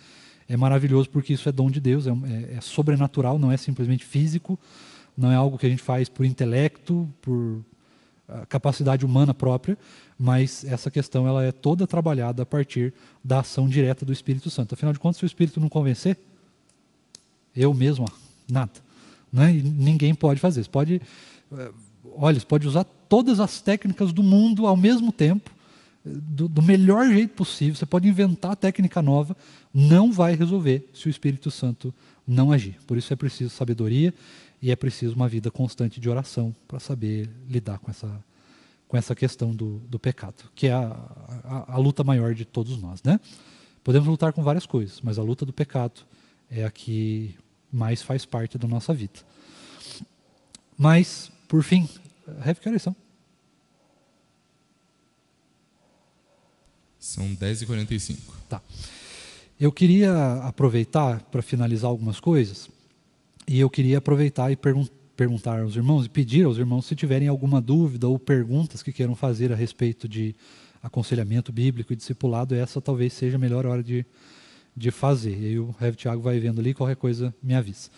é maravilhoso porque isso é dom de Deus, é, é, é sobrenatural, não é simplesmente físico, não é algo que a gente faz por intelecto, por capacidade humana própria, mas essa questão ela é toda trabalhada a partir da ação direta do Espírito Santo. Afinal de contas, se o Espírito não convencer, eu mesmo, nada. Né? ninguém pode fazer. Você pode, eh, olha, você pode usar todas as técnicas do mundo ao mesmo tempo, do, do melhor jeito possível, você pode inventar técnica nova, não vai resolver se o Espírito Santo não agir. Por isso é preciso sabedoria e é preciso uma vida constante de oração para saber lidar com essa, com essa questão do, do pecado, que é a, a, a, luta maior de todos nós. Né? Podemos lutar com várias coisas, mas a luta do pecado é a que mais faz parte da nossa vida. Mas, por fim, refica a oração. São 10h45. Tá. Eu queria aproveitar para finalizar algumas coisas, e eu queria aproveitar e pergun perguntar aos irmãos e pedir aos irmãos se tiverem alguma dúvida ou perguntas que queiram fazer a respeito de aconselhamento bíblico e discipulado, essa talvez seja a melhor hora de, de fazer. E aí o Rev Tiago vai vendo ali, qualquer coisa me avisa.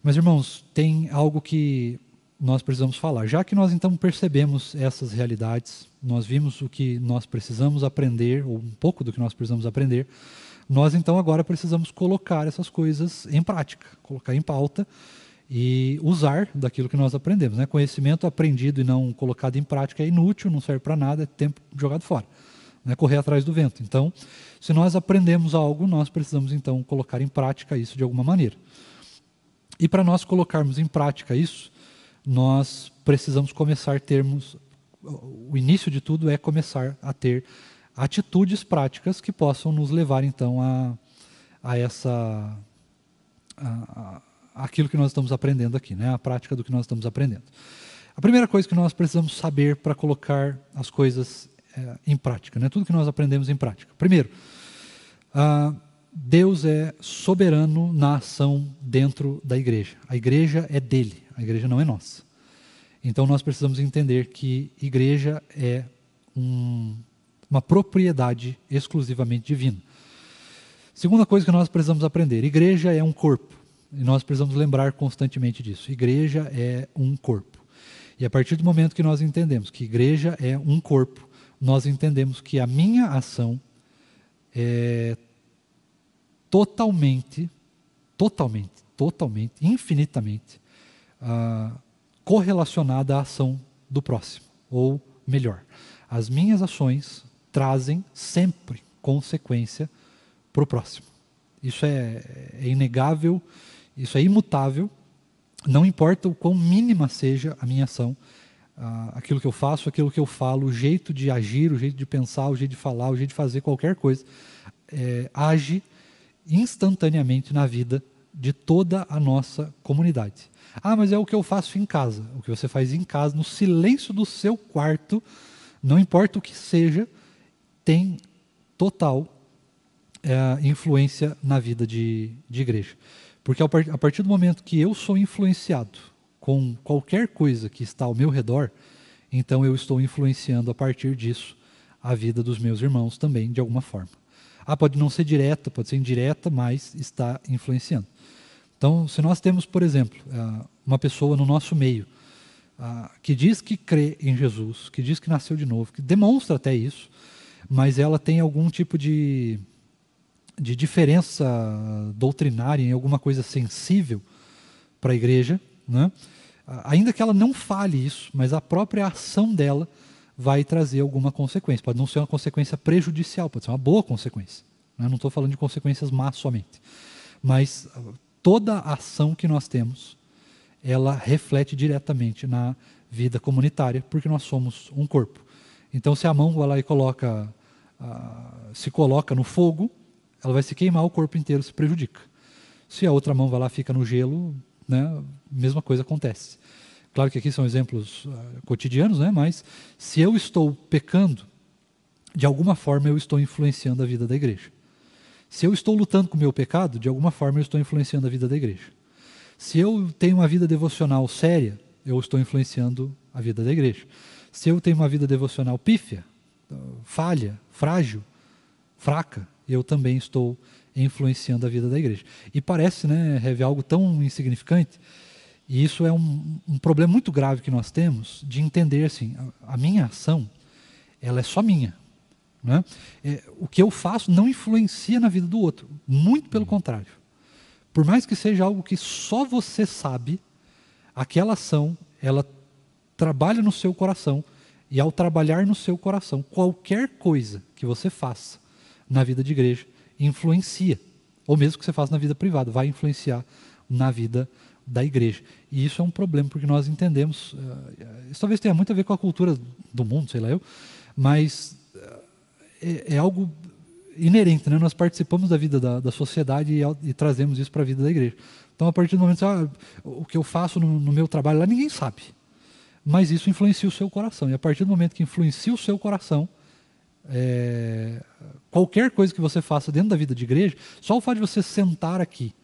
Mas, irmãos, tem algo que nós precisamos falar. Já que nós então percebemos essas realidades, nós vimos o que nós precisamos aprender, ou um pouco do que nós precisamos aprender, nós então agora precisamos colocar essas coisas em prática, colocar em pauta e usar daquilo que nós aprendemos. Né? Conhecimento aprendido e não colocado em prática é inútil, não serve para nada, é tempo jogado fora, né? correr atrás do vento. Então, se nós aprendemos algo, nós precisamos então colocar em prática isso de alguma maneira. E para nós colocarmos em prática isso, nós precisamos começar a termos. O início de tudo é começar a ter atitudes práticas que possam nos levar então a, a essa a, a, aquilo que nós estamos aprendendo aqui, né? A prática do que nós estamos aprendendo. A primeira coisa que nós precisamos saber para colocar as coisas é, em prática, né? Tudo que nós aprendemos em prática. Primeiro, Deus é soberano na ação dentro da igreja. A igreja é dele a igreja não é nossa. Então nós precisamos entender que igreja é um, uma propriedade exclusivamente divina. Segunda coisa que nós precisamos aprender: igreja é um corpo. E nós precisamos lembrar constantemente disso. Igreja é um corpo. E a partir do momento que nós entendemos que igreja é um corpo, nós entendemos que a minha ação é totalmente, totalmente, totalmente, infinitamente ah, correlacionada à ação do próximo. Ou melhor, as minhas ações trazem sempre consequência para o próximo. Isso é, é inegável, isso é imutável. Não importa o quão mínima seja a minha ação, Uh, aquilo que eu faço, aquilo que eu falo, o jeito de agir, o jeito de pensar, o jeito de falar, o jeito de fazer qualquer coisa, é, age instantaneamente na vida de toda a nossa comunidade. Ah, mas é o que eu faço em casa. O que você faz em casa, no silêncio do seu quarto, não importa o que seja, tem total é, influência na vida de, de igreja. Porque a partir do momento que eu sou influenciado com qualquer coisa que está ao meu redor, então eu estou influenciando a partir disso a vida dos meus irmãos também, de alguma forma. Ah, pode não ser direta, pode ser indireta, mas está influenciando. Então, se nós temos, por exemplo, ah, uma pessoa no nosso meio ah, que diz que crê em Jesus, que diz que nasceu de novo, que demonstra até isso, mas ela tem algum tipo de, de diferença doutrinária em alguma coisa sensível para a igreja, né? Ah, ainda que ela não fale isso, mas a própria ação dela vai trazer alguma consequência. Pode não ser uma consequência prejudicial, pode ser uma boa consequência. Né? não estou falando de consequências más somente. Mas ah, toda ação que nós temos, ela reflete diretamente na vida comunitária, porque nós somos um corpo. Então, se a mão vai lá e coloca, uh, se coloca no fogo, ela vai se queimar, o corpo inteiro se prejudica. Se a outra mão vai lá e fica no gelo, né, mesma coisa acontece. Claro que aqui são exemplos uh, cotidianos, né? mas se eu estou pecando, de alguma forma eu estou influenciando a vida da igreja. Se eu estou lutando com o meu pecado, de alguma forma eu estou influenciando a vida da igreja. Se eu tenho uma vida devocional séria, eu estou influenciando a vida da igreja. Se eu tenho uma vida devocional pífia, ah, falha, frágil, fraca, eu também estou influenciando a vida da igreja. E parece, né, Heve, algo tão insignificante, e isso é um, um problema muito grave que nós temos de entender assim, a, a minha ação, ela é só minha. Né? É, o que eu faço não influencia na vida do outro, muito pelo uhum. contrário. Por mais que seja algo que só você sabe, aquela ação, ela trabalha no seu coração, e ao trabalhar no seu coração, qualquer coisa que você faça na vida de igreja influencia, ou mesmo que você faça na vida privada, vai influenciar na vida da igreja. E isso é um problema, porque nós entendemos. Uh, isso talvez tenha muito a ver com a cultura do mundo, sei lá eu, mas uh, é, é, algo inerente, né? Nós participamos da vida da, da sociedade e, e, trazemos isso para a vida da igreja. Então, a partir do momento, ah, o que eu faço no, no meu trabalho lá, ninguém sabe. Mas isso influencia o seu coração. E a partir do momento que influencia o seu coração, é, qualquer coisa que você faça dentro da vida de igreja, só o fato de você sentar aqui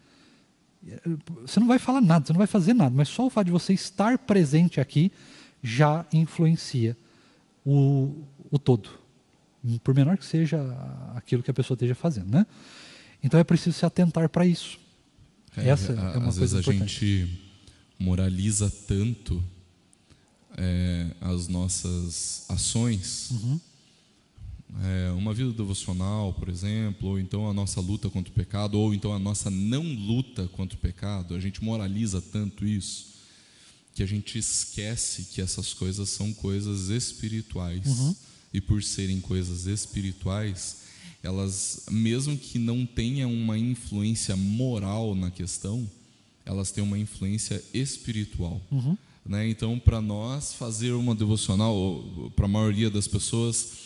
você não vai falar nada, você não vai fazer nada, mas só o fato de você estar presente aqui já influencia o, o todo. Por menor que seja aquilo que a pessoa esteja fazendo. Né? Então é preciso se atentar para isso. É, Essa a, é uma às coisa vezes importante. a gente moraliza tanto é, as nossas ações. Uhum é, uma vida devocional, por exemplo, ou então a nossa luta contra o pecado, ou então a nossa não luta contra o pecado, a gente moraliza tanto isso que a gente esquece que essas coisas são coisas espirituais. Uhum. E por serem coisas espirituais, elas, mesmo que não tenham uma influência moral na questão, elas têm uma influência espiritual. Uhum. Né? Então, para nós, fazer uma devocional, para a maioria das pessoas,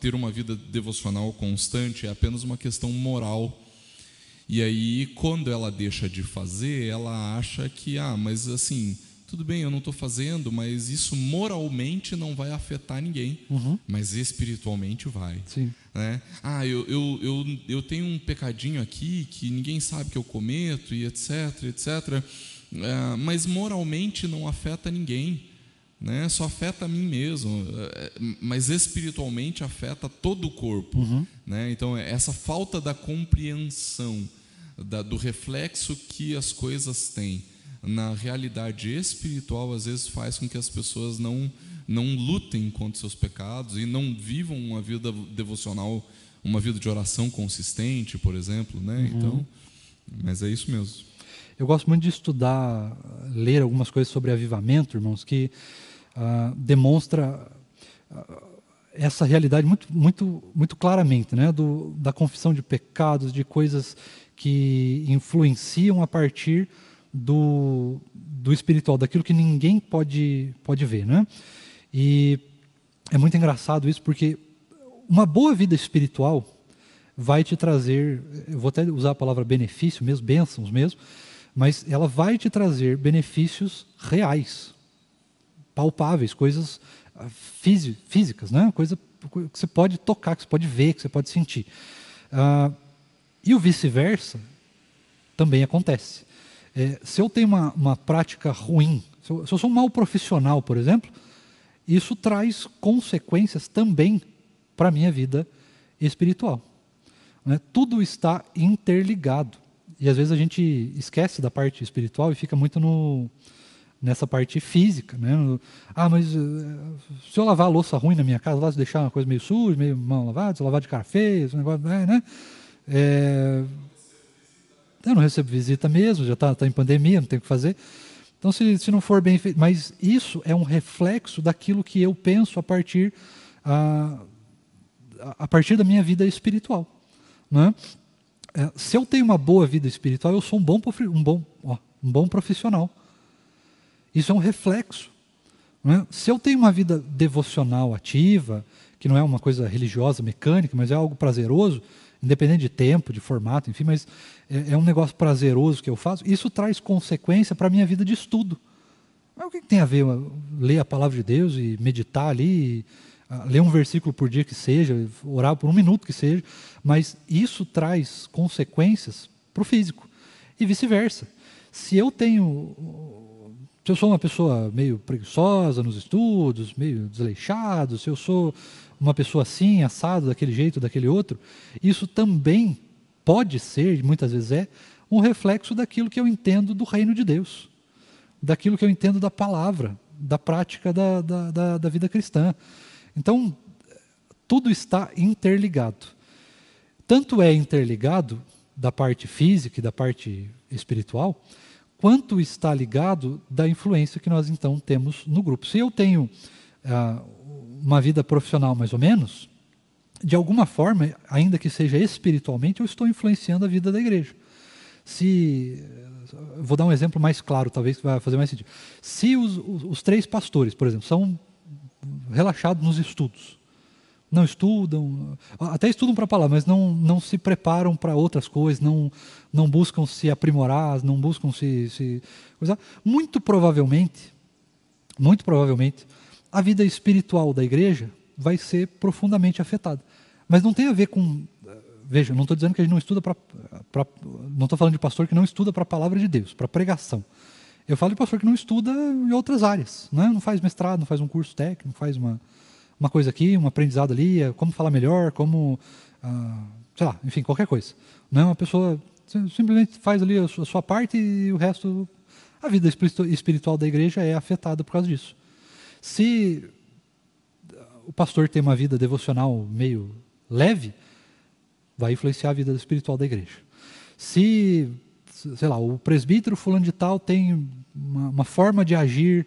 ter uma vida devocional constante é apenas uma questão moral. E aí, quando ela deixa de fazer, ela acha que, ah, mas assim, tudo bem, eu não estou fazendo, mas isso moralmente não vai afetar ninguém, uhum. mas espiritualmente vai. Sim. Né? Ah, eu, eu, eu, eu tenho um pecadinho aqui que ninguém sabe que eu cometo e etc, etc, é, mas moralmente não afeta ninguém né, só afeta a mim mesmo, eh, mas espiritualmente afeta todo o corpo. Uhum. Né? Então, é essa falta da compreensão, da, do reflexo que as coisas têm na realidade espiritual, às vezes faz com que as pessoas não, não lutem contra seus pecados e não vivam uma vida devocional, uma vida de oração consistente, por exemplo. Né? Uhum. Então, mas é isso mesmo. Eu gosto muito de estudar, ler algumas coisas sobre avivamento, irmãos, que ah, demonstra ah, essa realidade muito, muito, muito claramente, né? Do, da confissão de pecados, de coisas que influenciam a partir do, do espiritual, daquilo que ninguém pode, pode ver, né? E é muito engraçado isso porque uma boa vida espiritual vai te trazer, eu vou até usar a palavra benefício mesmo, bênçãos mesmo, mas ela vai te trazer benefícios reais, palpáveis, coisas ah, físicas, né? coisa que você pode tocar, que você pode ver, que você pode sentir. Ah, e o vice-versa também acontece. É, se eu tenho uma, uma prática ruim, se eu, se eu, sou um mau profissional, por exemplo, isso traz consequências também para a minha vida espiritual. Né? Tudo está interligado. E às vezes a gente esquece da parte espiritual e fica muito no, nessa parte física, né? Ah, mas eh, se eu lavar a louça ruim na minha casa, lá se deixar uma coisa meio suja, meio mal lavada, se eu lavar de cara feia, esse negócio, né? né? É, eu não recebo visita mesmo, já está tá em pandemia, não tem o que fazer. Então, se, se não for bem feito. Mas isso é um reflexo daquilo que eu penso a partir, a, a partir da minha vida espiritual. Né? É, se eu tenho uma boa vida espiritual, eu sou um bom, um bom, ó, um bom profissional. Isso é um reflexo. É? Se eu tenho uma vida devocional ativa, que não é uma coisa religiosa, mecânica, mas é algo prazeroso, independente de tempo, de formato, enfim, mas é, é um negócio prazeroso que eu faço, isso traz consequência para a minha vida de estudo. Mas o que, tem a ver ler a palavra de Deus e meditar ali, e, ler um versículo por dia que seja, orar por um minuto que seja, mas isso traz consequências para o físico e vice-versa. Se eu tenho se eu sou uma pessoa meio preguiçosa nos estudos, meio desleixado, se eu sou uma pessoa assim, assado daquele jeito, daquele outro, isso também pode ser, muitas vezes é, um reflexo daquilo que eu entendo do reino de Deus, daquilo que eu entendo da palavra, da prática da, da, da, da vida cristã. Então, tudo está interligado. Tanto é interligado da parte física e da parte espiritual, quanto está ligado da influência que nós então temos no grupo. Se eu tenho ah, uma vida profissional mais ou menos, de alguma forma, ainda que seja espiritualmente, eu estou influenciando a vida da igreja. Se vou dar um exemplo mais claro, talvez que vai fazer mais sentido. Se os, os, os três pastores, por exemplo, são relaxados nos estudos, não estudam, até estudam para a palavra, mas não, não se preparam para outras coisas, não, não buscam se aprimorar, não buscam se, se Muito provavelmente, muito provavelmente, a vida espiritual da igreja vai ser profundamente afetada. Mas não tem a ver com. Veja, não estou dizendo que a gente não estuda para. Não estou falando de pastor que não estuda para a palavra de Deus, para pregação. Eu falo de pastor que não estuda em outras áreas, né? não faz mestrado, não faz um curso técnico, não faz uma uma coisa aqui, um aprendizado ali, é como falar melhor, como, ah, sei lá, enfim, qualquer coisa. Não é uma pessoa simplesmente faz ali a sua, parte e o resto, a vida espiritual da igreja é afetada por causa disso. Se ah, o pastor tem uma vida devocional meio leve, vai influenciar a vida espiritual da igreja. Se, sei lá, o presbítero fulano de tal tem uma, uma forma de agir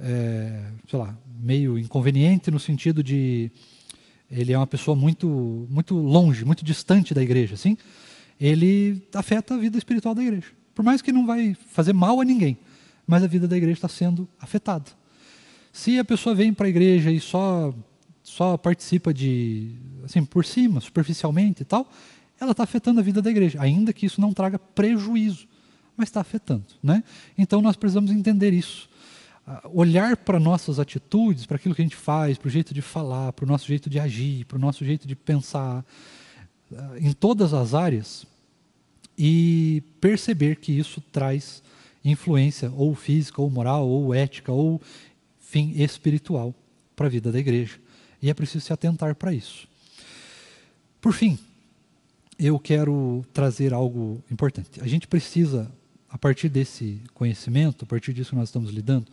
é, sei lá, meio inconveniente no sentido de ele é uma pessoa muito, muito longe, muito distante da igreja, assim, ele afeta a vida espiritual da igreja. Por mais que não vai fazer mal a ninguém, mas a vida da igreja está sendo afetada. Se a pessoa vem para a igreja e só só participa de assim por cima, superficialmente e tal, ela está afetando a vida da igreja, ainda que isso não traga prejuízo, mas está afetando, né? Então nós precisamos entender isso olhar para nossas atitudes, para aquilo que a gente faz, para o jeito de falar, para o nosso jeito de agir, para o nosso jeito de pensar, eh, em todas as áreas, e perceber que isso traz influência ou física, ou moral, ou ética, ou fim espiritual para a vida da igreja. E é preciso se atentar para isso. Por fim, eu quero trazer algo importante. A gente precisa a partir desse conhecimento, a partir disso que nós estamos lidando,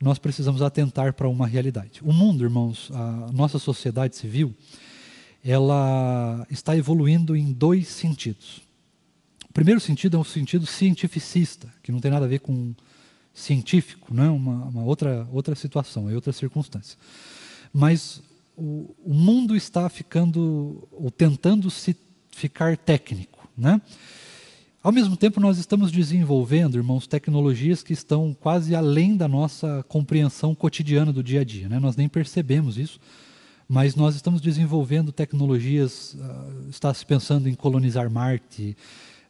nós precisamos atentar para uma realidade. O mundo, irmãos, a nossa sociedade civil, ela está evoluindo em dois sentidos. O primeiro sentido é um sentido cientificista, que não tem nada a ver com científico, é uma, uma outra, outra situação, é outra circunstância. Mas o, o mundo está ficando, ou tentando se ficar técnico. Né? Ao mesmo tempo, nós estamos desenvolvendo, irmãos, tecnologias que estão quase além da nossa compreensão cotidiana do dia a dia. Né? Nós nem percebemos isso, mas nós estamos desenvolvendo tecnologias. Ah, está se pensando em colonizar Marte,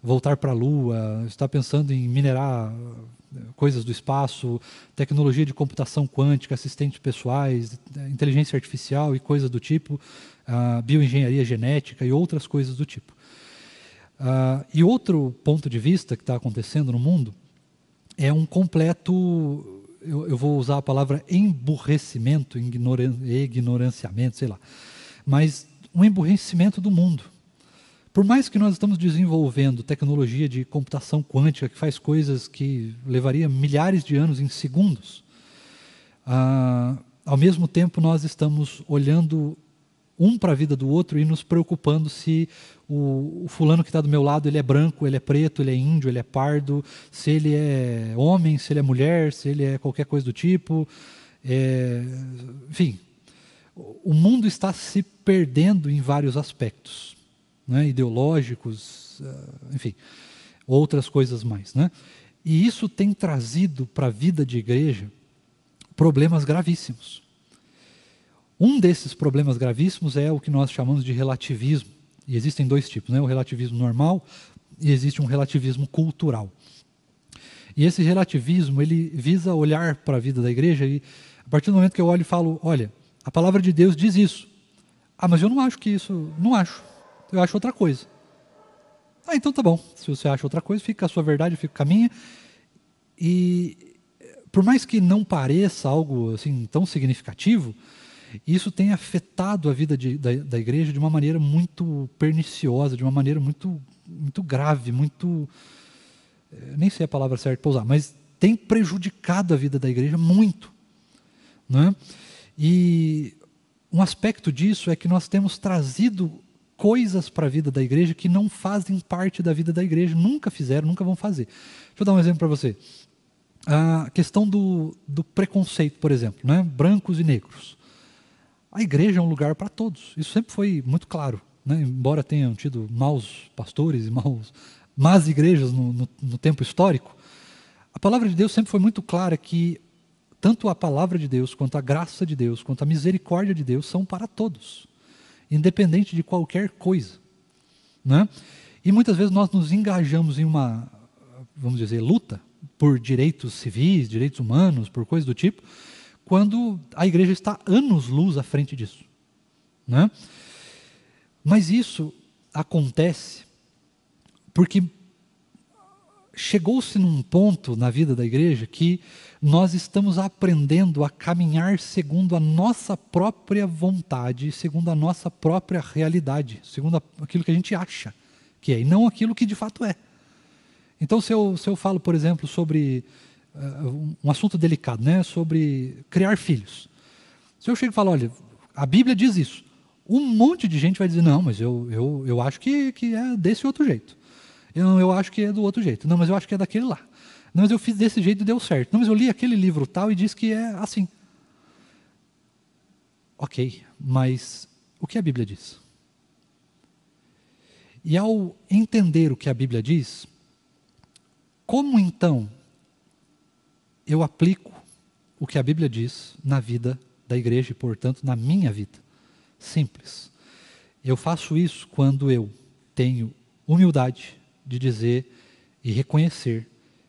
voltar para a Lua, está pensando em minerar ah, coisas do espaço, tecnologia de computação quântica, assistentes pessoais, inteligência artificial e coisas do tipo, ah, bioengenharia genética e outras coisas do tipo. Uh, e outro ponto de vista que está acontecendo no mundo é um completo, eu, eu vou usar a palavra emburrecimento, ignoranciamento, sei lá, mas um emburrecimento do mundo. Por mais que nós estamos desenvolvendo tecnologia de computação quântica que faz coisas que levaria milhares de anos em segundos, uh, ao mesmo tempo nós estamos olhando um para a vida do outro e nos preocupando se o, o fulano que está do meu lado, ele é branco, ele é preto, ele é índio, ele é pardo, se ele é homem, se ele é mulher, se ele é qualquer coisa do tipo. É, enfim, o mundo está se perdendo em vários aspectos, né? ideológicos, eh, enfim, outras coisas mais. Né? E isso tem trazido para a vida de igreja problemas gravíssimos. Um desses problemas gravíssimos é o que nós chamamos de relativismo. E existem dois tipos, né? o relativismo normal e existe um relativismo cultural. E esse relativismo, ele visa olhar para a vida da igreja e a partir do momento que eu olho e falo, olha, a palavra de Deus diz isso. Ah, mas eu não acho que isso, não acho. Eu acho outra coisa. Ah, então tá bom. Se você acha outra coisa, fica a sua verdade, fica a minha. E por mais que não pareça algo assim tão significativo, isso tem afetado a vida de, da, da igreja de uma maneira muito perniciosa, de uma maneira muito, muito grave, muito. Eh, nem sei a palavra certa para usar, mas tem prejudicado a vida da igreja muito. Né? E um aspecto disso é que nós temos trazido coisas para a vida da igreja que não fazem parte da vida da igreja, nunca fizeram, nunca vão fazer. Deixa eu dar um exemplo para você. A questão do, do preconceito, por exemplo, né? brancos e negros a igreja é um lugar para todos. Isso sempre foi muito claro. Né? Embora tenham tido maus pastores e maus, más igrejas no, no, no tempo histórico, a palavra de Deus sempre foi muito clara que tanto a palavra de Deus, quanto a graça de Deus, quanto a misericórdia de Deus são para todos, independente de qualquer coisa. Né? E muitas vezes nós nos engajamos em uma, vamos dizer, luta por direitos civis, direitos humanos, por coisas do tipo, quando a igreja está anos-luz à frente disso. Né? Mas isso acontece porque chegou-se num ponto na vida da igreja que nós estamos aprendendo a caminhar segundo a nossa própria vontade, segundo a nossa própria realidade, segundo aquilo que a gente acha que é, e não aquilo que de fato é. Então, se eu, se eu falo, por exemplo, sobre eh, um assunto delicado, né? Sobre criar filhos. Se eu chego e falo, olha, a Bíblia diz isso. Um monte de gente vai dizer, não, mas eu, eu, eu acho que, que é desse outro jeito. Eu, eu acho que é do outro jeito. Não, mas eu acho que é daquele lá. Não, mas eu fiz desse jeito e deu certo. Não, mas eu li aquele livro tal e diz que é assim. Ok, mas o que a Bíblia diz? E ao entender o que a Bíblia diz, como então eu aplico o que a Bíblia diz na vida da igreja e, portanto, na minha vida. Simples. Eu faço isso quando eu tenho humildade de dizer e reconhecer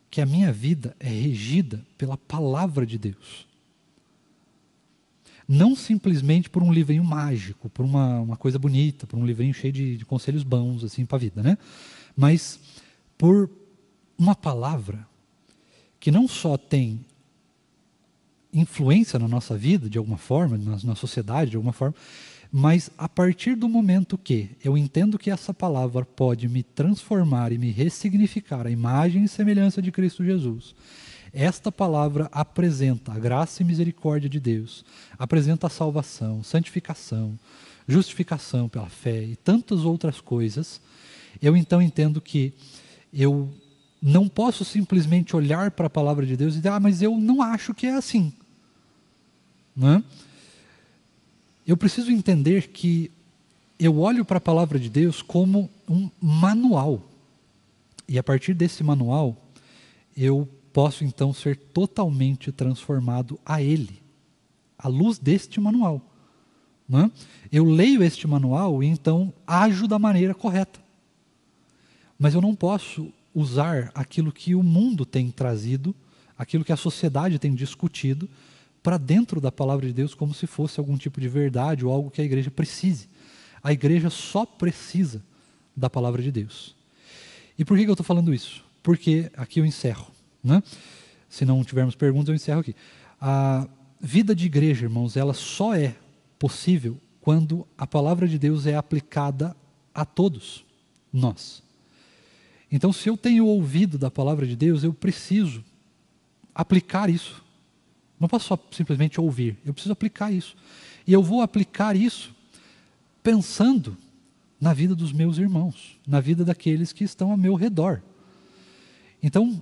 que a minha vida é regida pela palavra de Deus. Não simplesmente por um livrinho mágico, por uma, uma coisa bonita, por um livrinho cheio de, de conselhos bons assim para a vida, né? Mas por uma palavra que não só tem influência na nossa vida, de alguma forma, na, na sociedade, de alguma forma, mas a partir do momento que eu entendo que essa palavra pode me transformar e me ressignificar a imagem e semelhança de Cristo Jesus, esta palavra apresenta a graça e misericórdia de Deus, apresenta a salvação, santificação, justificação pela fé e tantas outras coisas, eu então entendo que eu não posso simplesmente olhar para a palavra de Deus e dizer, ah, mas eu não acho que é assim. Né? Eu preciso entender que eu olho para a palavra de Deus como um manual. E a partir desse manual, eu posso então ser totalmente transformado a Ele, à luz deste manual. Né? Eu leio este manual e então ajo da maneira correta. Mas eu não posso usar aquilo que o mundo tem trazido, aquilo que a sociedade tem discutido, para dentro da palavra de Deus como se fosse algum tipo de verdade ou algo que a igreja precise. A igreja só precisa da palavra de Deus. E por que, eu estou falando isso? Porque aqui eu encerro. Né? Se não tivermos perguntas, eu encerro aqui. A vida de igreja, irmãos, ela só é possível quando a palavra de Deus é aplicada a todos nós. Então, se eu tenho ouvido da palavra de Deus, eu preciso aplicar isso. Não posso só simplesmente ouvir, eu preciso aplicar isso. E eu vou aplicar isso pensando na vida dos meus irmãos, na vida daqueles que estão ao meu redor. Então,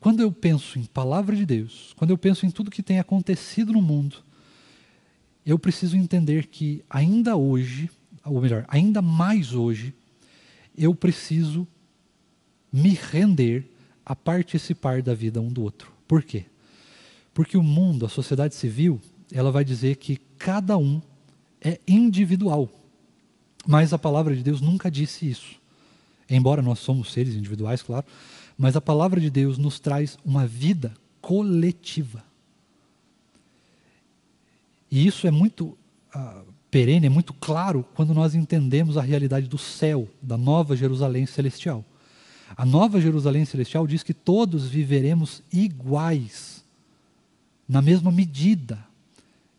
quando eu penso em palavra de Deus, quando eu penso em tudo que tem acontecido no mundo, eu preciso entender que ainda hoje, ou melhor, ainda mais hoje, eu preciso me render a participar da vida um do outro. Por quê? Porque o mundo, a sociedade civil, ela vai dizer que cada um é individual. Mas a palavra de Deus nunca disse isso. Embora nós somos seres individuais, claro, mas a palavra de Deus nos traz uma vida coletiva. E isso é muito ah, perene é muito claro quando nós entendemos a realidade do céu, da nova Jerusalém celestial. A nova Jerusalém celestial diz que todos viveremos iguais, na mesma medida.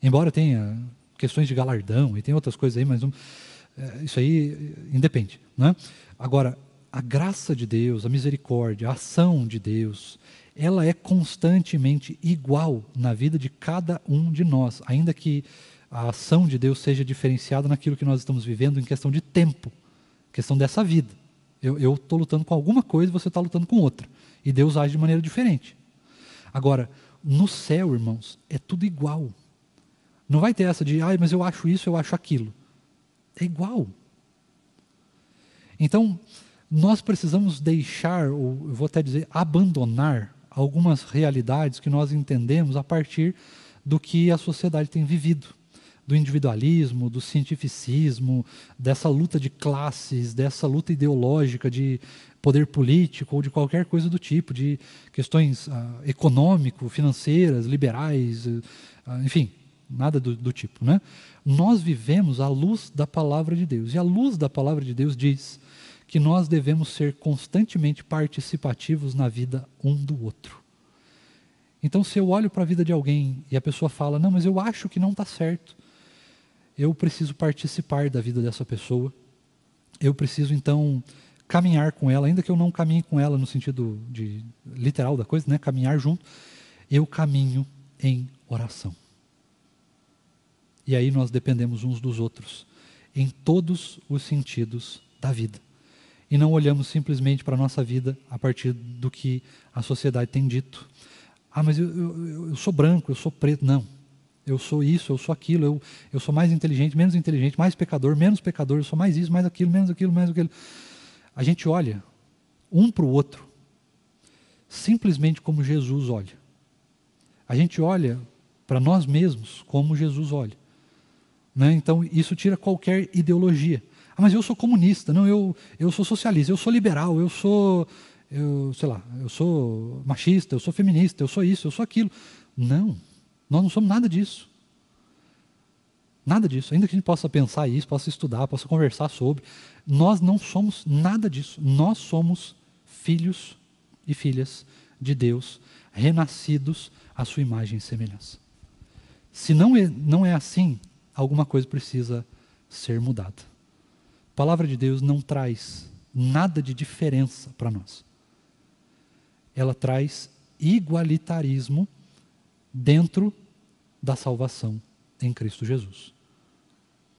Embora tenha questões de galardão e tem outras coisas aí, mas um, é, isso aí é, independe. Né? Agora, a graça de Deus, a misericórdia, a ação de Deus, ela é constantemente igual na vida de cada um de nós, ainda que a ação de Deus seja diferenciada naquilo que nós estamos vivendo em questão de tempo, questão dessa vida. Eu estou lutando com alguma coisa e você está lutando com outra. E Deus age de maneira diferente. Agora, no céu, irmãos, é tudo igual. Não vai ter essa de, ai, ah, mas eu acho isso, eu acho aquilo. É igual. Então, nós precisamos deixar, ou eu vou até dizer, abandonar algumas realidades que nós entendemos a partir do que a sociedade tem vivido do individualismo, do cientificismo, dessa luta de classes, dessa luta ideológica de poder político ou de qualquer coisa do tipo, de questões uh, econômico, financeiras, liberais, uh, enfim, nada do, do tipo, né? Nós vivemos à luz da palavra de Deus e a luz da palavra de Deus diz que nós devemos ser constantemente participativos na vida um do outro. Então, se eu olho para a vida de alguém e a pessoa fala, não, mas eu acho que não está certo, eu preciso participar da vida dessa pessoa. Eu preciso então caminhar com ela, ainda que eu não caminhe com ela no sentido de literal da coisa, né, caminhar junto, eu caminho em oração. E aí nós dependemos uns dos outros em todos os sentidos da vida. E não olhamos simplesmente para a nossa vida a partir do que a sociedade tem dito. Ah, mas eu, eu, eu sou branco, eu sou preto. Não eu sou isso, eu sou aquilo, eu, eu sou mais inteligente, menos inteligente, mais pecador, menos pecador, eu sou mais isso, mais aquilo, menos aquilo, mais aquilo. A gente olha um para o outro, simplesmente como Jesus olha. A gente olha para nós mesmos como Jesus olha. Né? Então, isso tira qualquer ideologia. Ah, mas eu sou comunista, não, eu, eu sou socialista, eu sou liberal, eu sou, eu, sei lá, eu sou machista, eu sou feminista, eu sou isso, eu sou aquilo. Não. Nós não somos nada disso. Nada disso. Ainda que a gente possa pensar isso, possa estudar, possa conversar sobre, nós não somos nada disso. Nós somos filhos e filhas de Deus, renascidos à sua imagem e semelhança. Se não é, não é assim, alguma coisa precisa ser mudada. A palavra de Deus não traz nada de diferença para nós. Ela traz igualitarismo dentro da salvação em Cristo Jesus.